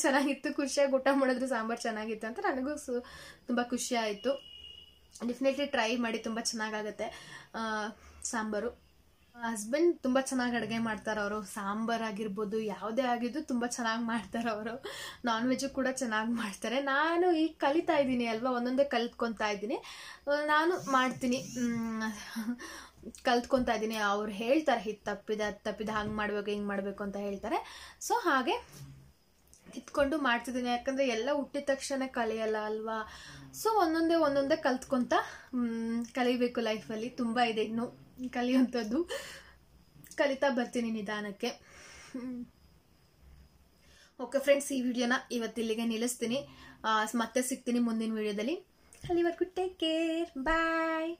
ಚೆನ್ನಾಗಿತ್ತು ಖುಷಿಯಾಗಿ ಊಟ ಮಾಡಿದ್ರು ಸಾಂಬಾರು ಚೆನ್ನಾಗಿತ್ತು ಅಂತ ನನಗೂ ಸು ತುಂಬ ಖುಷಿ ಆಯಿತು ಡೆಫಿನೆಟ್ಲಿ ಟ್ರೈ ಮಾಡಿ ತುಂಬ ಚೆನ್ನಾಗಾಗುತ್ತೆ ಸಾಂಬಾರು ಹಸ್ಬೆಂಡ್ ತುಂಬ ಚೆನ್ನಾಗಿ ಅಡುಗೆ ಮಾಡ್ತಾರೆ ಅವರು ಸಾಂಬಾರ್ ಆಗಿರ್ಬೋದು ಯಾವುದೇ ಆಗಿದ್ದು ತುಂಬ ಚೆನ್ನಾಗಿ ಮಾಡ್ತಾರೆ ಅವರು ನಾನ್ ವೆಜ್ಜು ಕೂಡ ಚೆನ್ನಾಗಿ ಮಾಡ್ತಾರೆ ನಾನು ಈಗ ಕಲಿತಾ ಇದ್ದೀನಿ ಅಲ್ವಾ ಒಂದೊಂದೇ ಕಲಿತ್ಕೊತಾ ಇದ್ದೀನಿ ನಾನು ಮಾಡ್ತೀನಿ ಕಲ್ತ್ಕೊತಾ ಇದ್ದೀನಿ ಅವ್ರು ಹೇಳ್ತಾರೆ ಹಿತ್ ತಪ್ಪಿದೆ ಅದು ತಪ್ಪಿದೆ ಹಂಗೆ ಮಾಡಬೇಕು ಹಿಂಗೆ ಮಾಡಬೇಕು ಅಂತ ಹೇಳ್ತಾರೆ ಸೊ ಹಾಗೆ ಕಿತ್ಕೊಂಡು ಮಾಡ್ತಿದ್ದೀನಿ ಯಾಕಂದರೆ ಎಲ್ಲ ಹುಟ್ಟಿದ ತಕ್ಷಣ ಕಲಿಯಲ್ಲ ಅಲ್ವಾ ಸೊ ಒಂದೊಂದೇ ಒಂದೊಂದೇ ಕಲ್ತ್ಕೊತ ಕಲಿಬೇಕು ಲೈಫಲ್ಲಿ ತುಂಬ ಇದೆ ಇನ್ನು ಕಲಿಯುವಂಥದ್ದು ಕಲಿತಾ ಬರ್ತೀನಿ ನಿಧಾನಕ್ಕೆ ಓಕೆ ಫ್ರೆಂಡ್ಸ್ ಈ ವಿಡಿಯೋನ ಇವತ್ತಿಲ್ಲಿಗೆ ನಿಲ್ಲಿಸ್ತೀನಿ ಮತ್ತೆ ಸಿಗ್ತೀನಿ ಮುಂದಿನ ವಿಡಿಯೋದಲ್ಲಿ ಅಲ್ಲಿವರೆಗೂ ಟೇಕ್ ಕೇರ್ ಬಾಯ್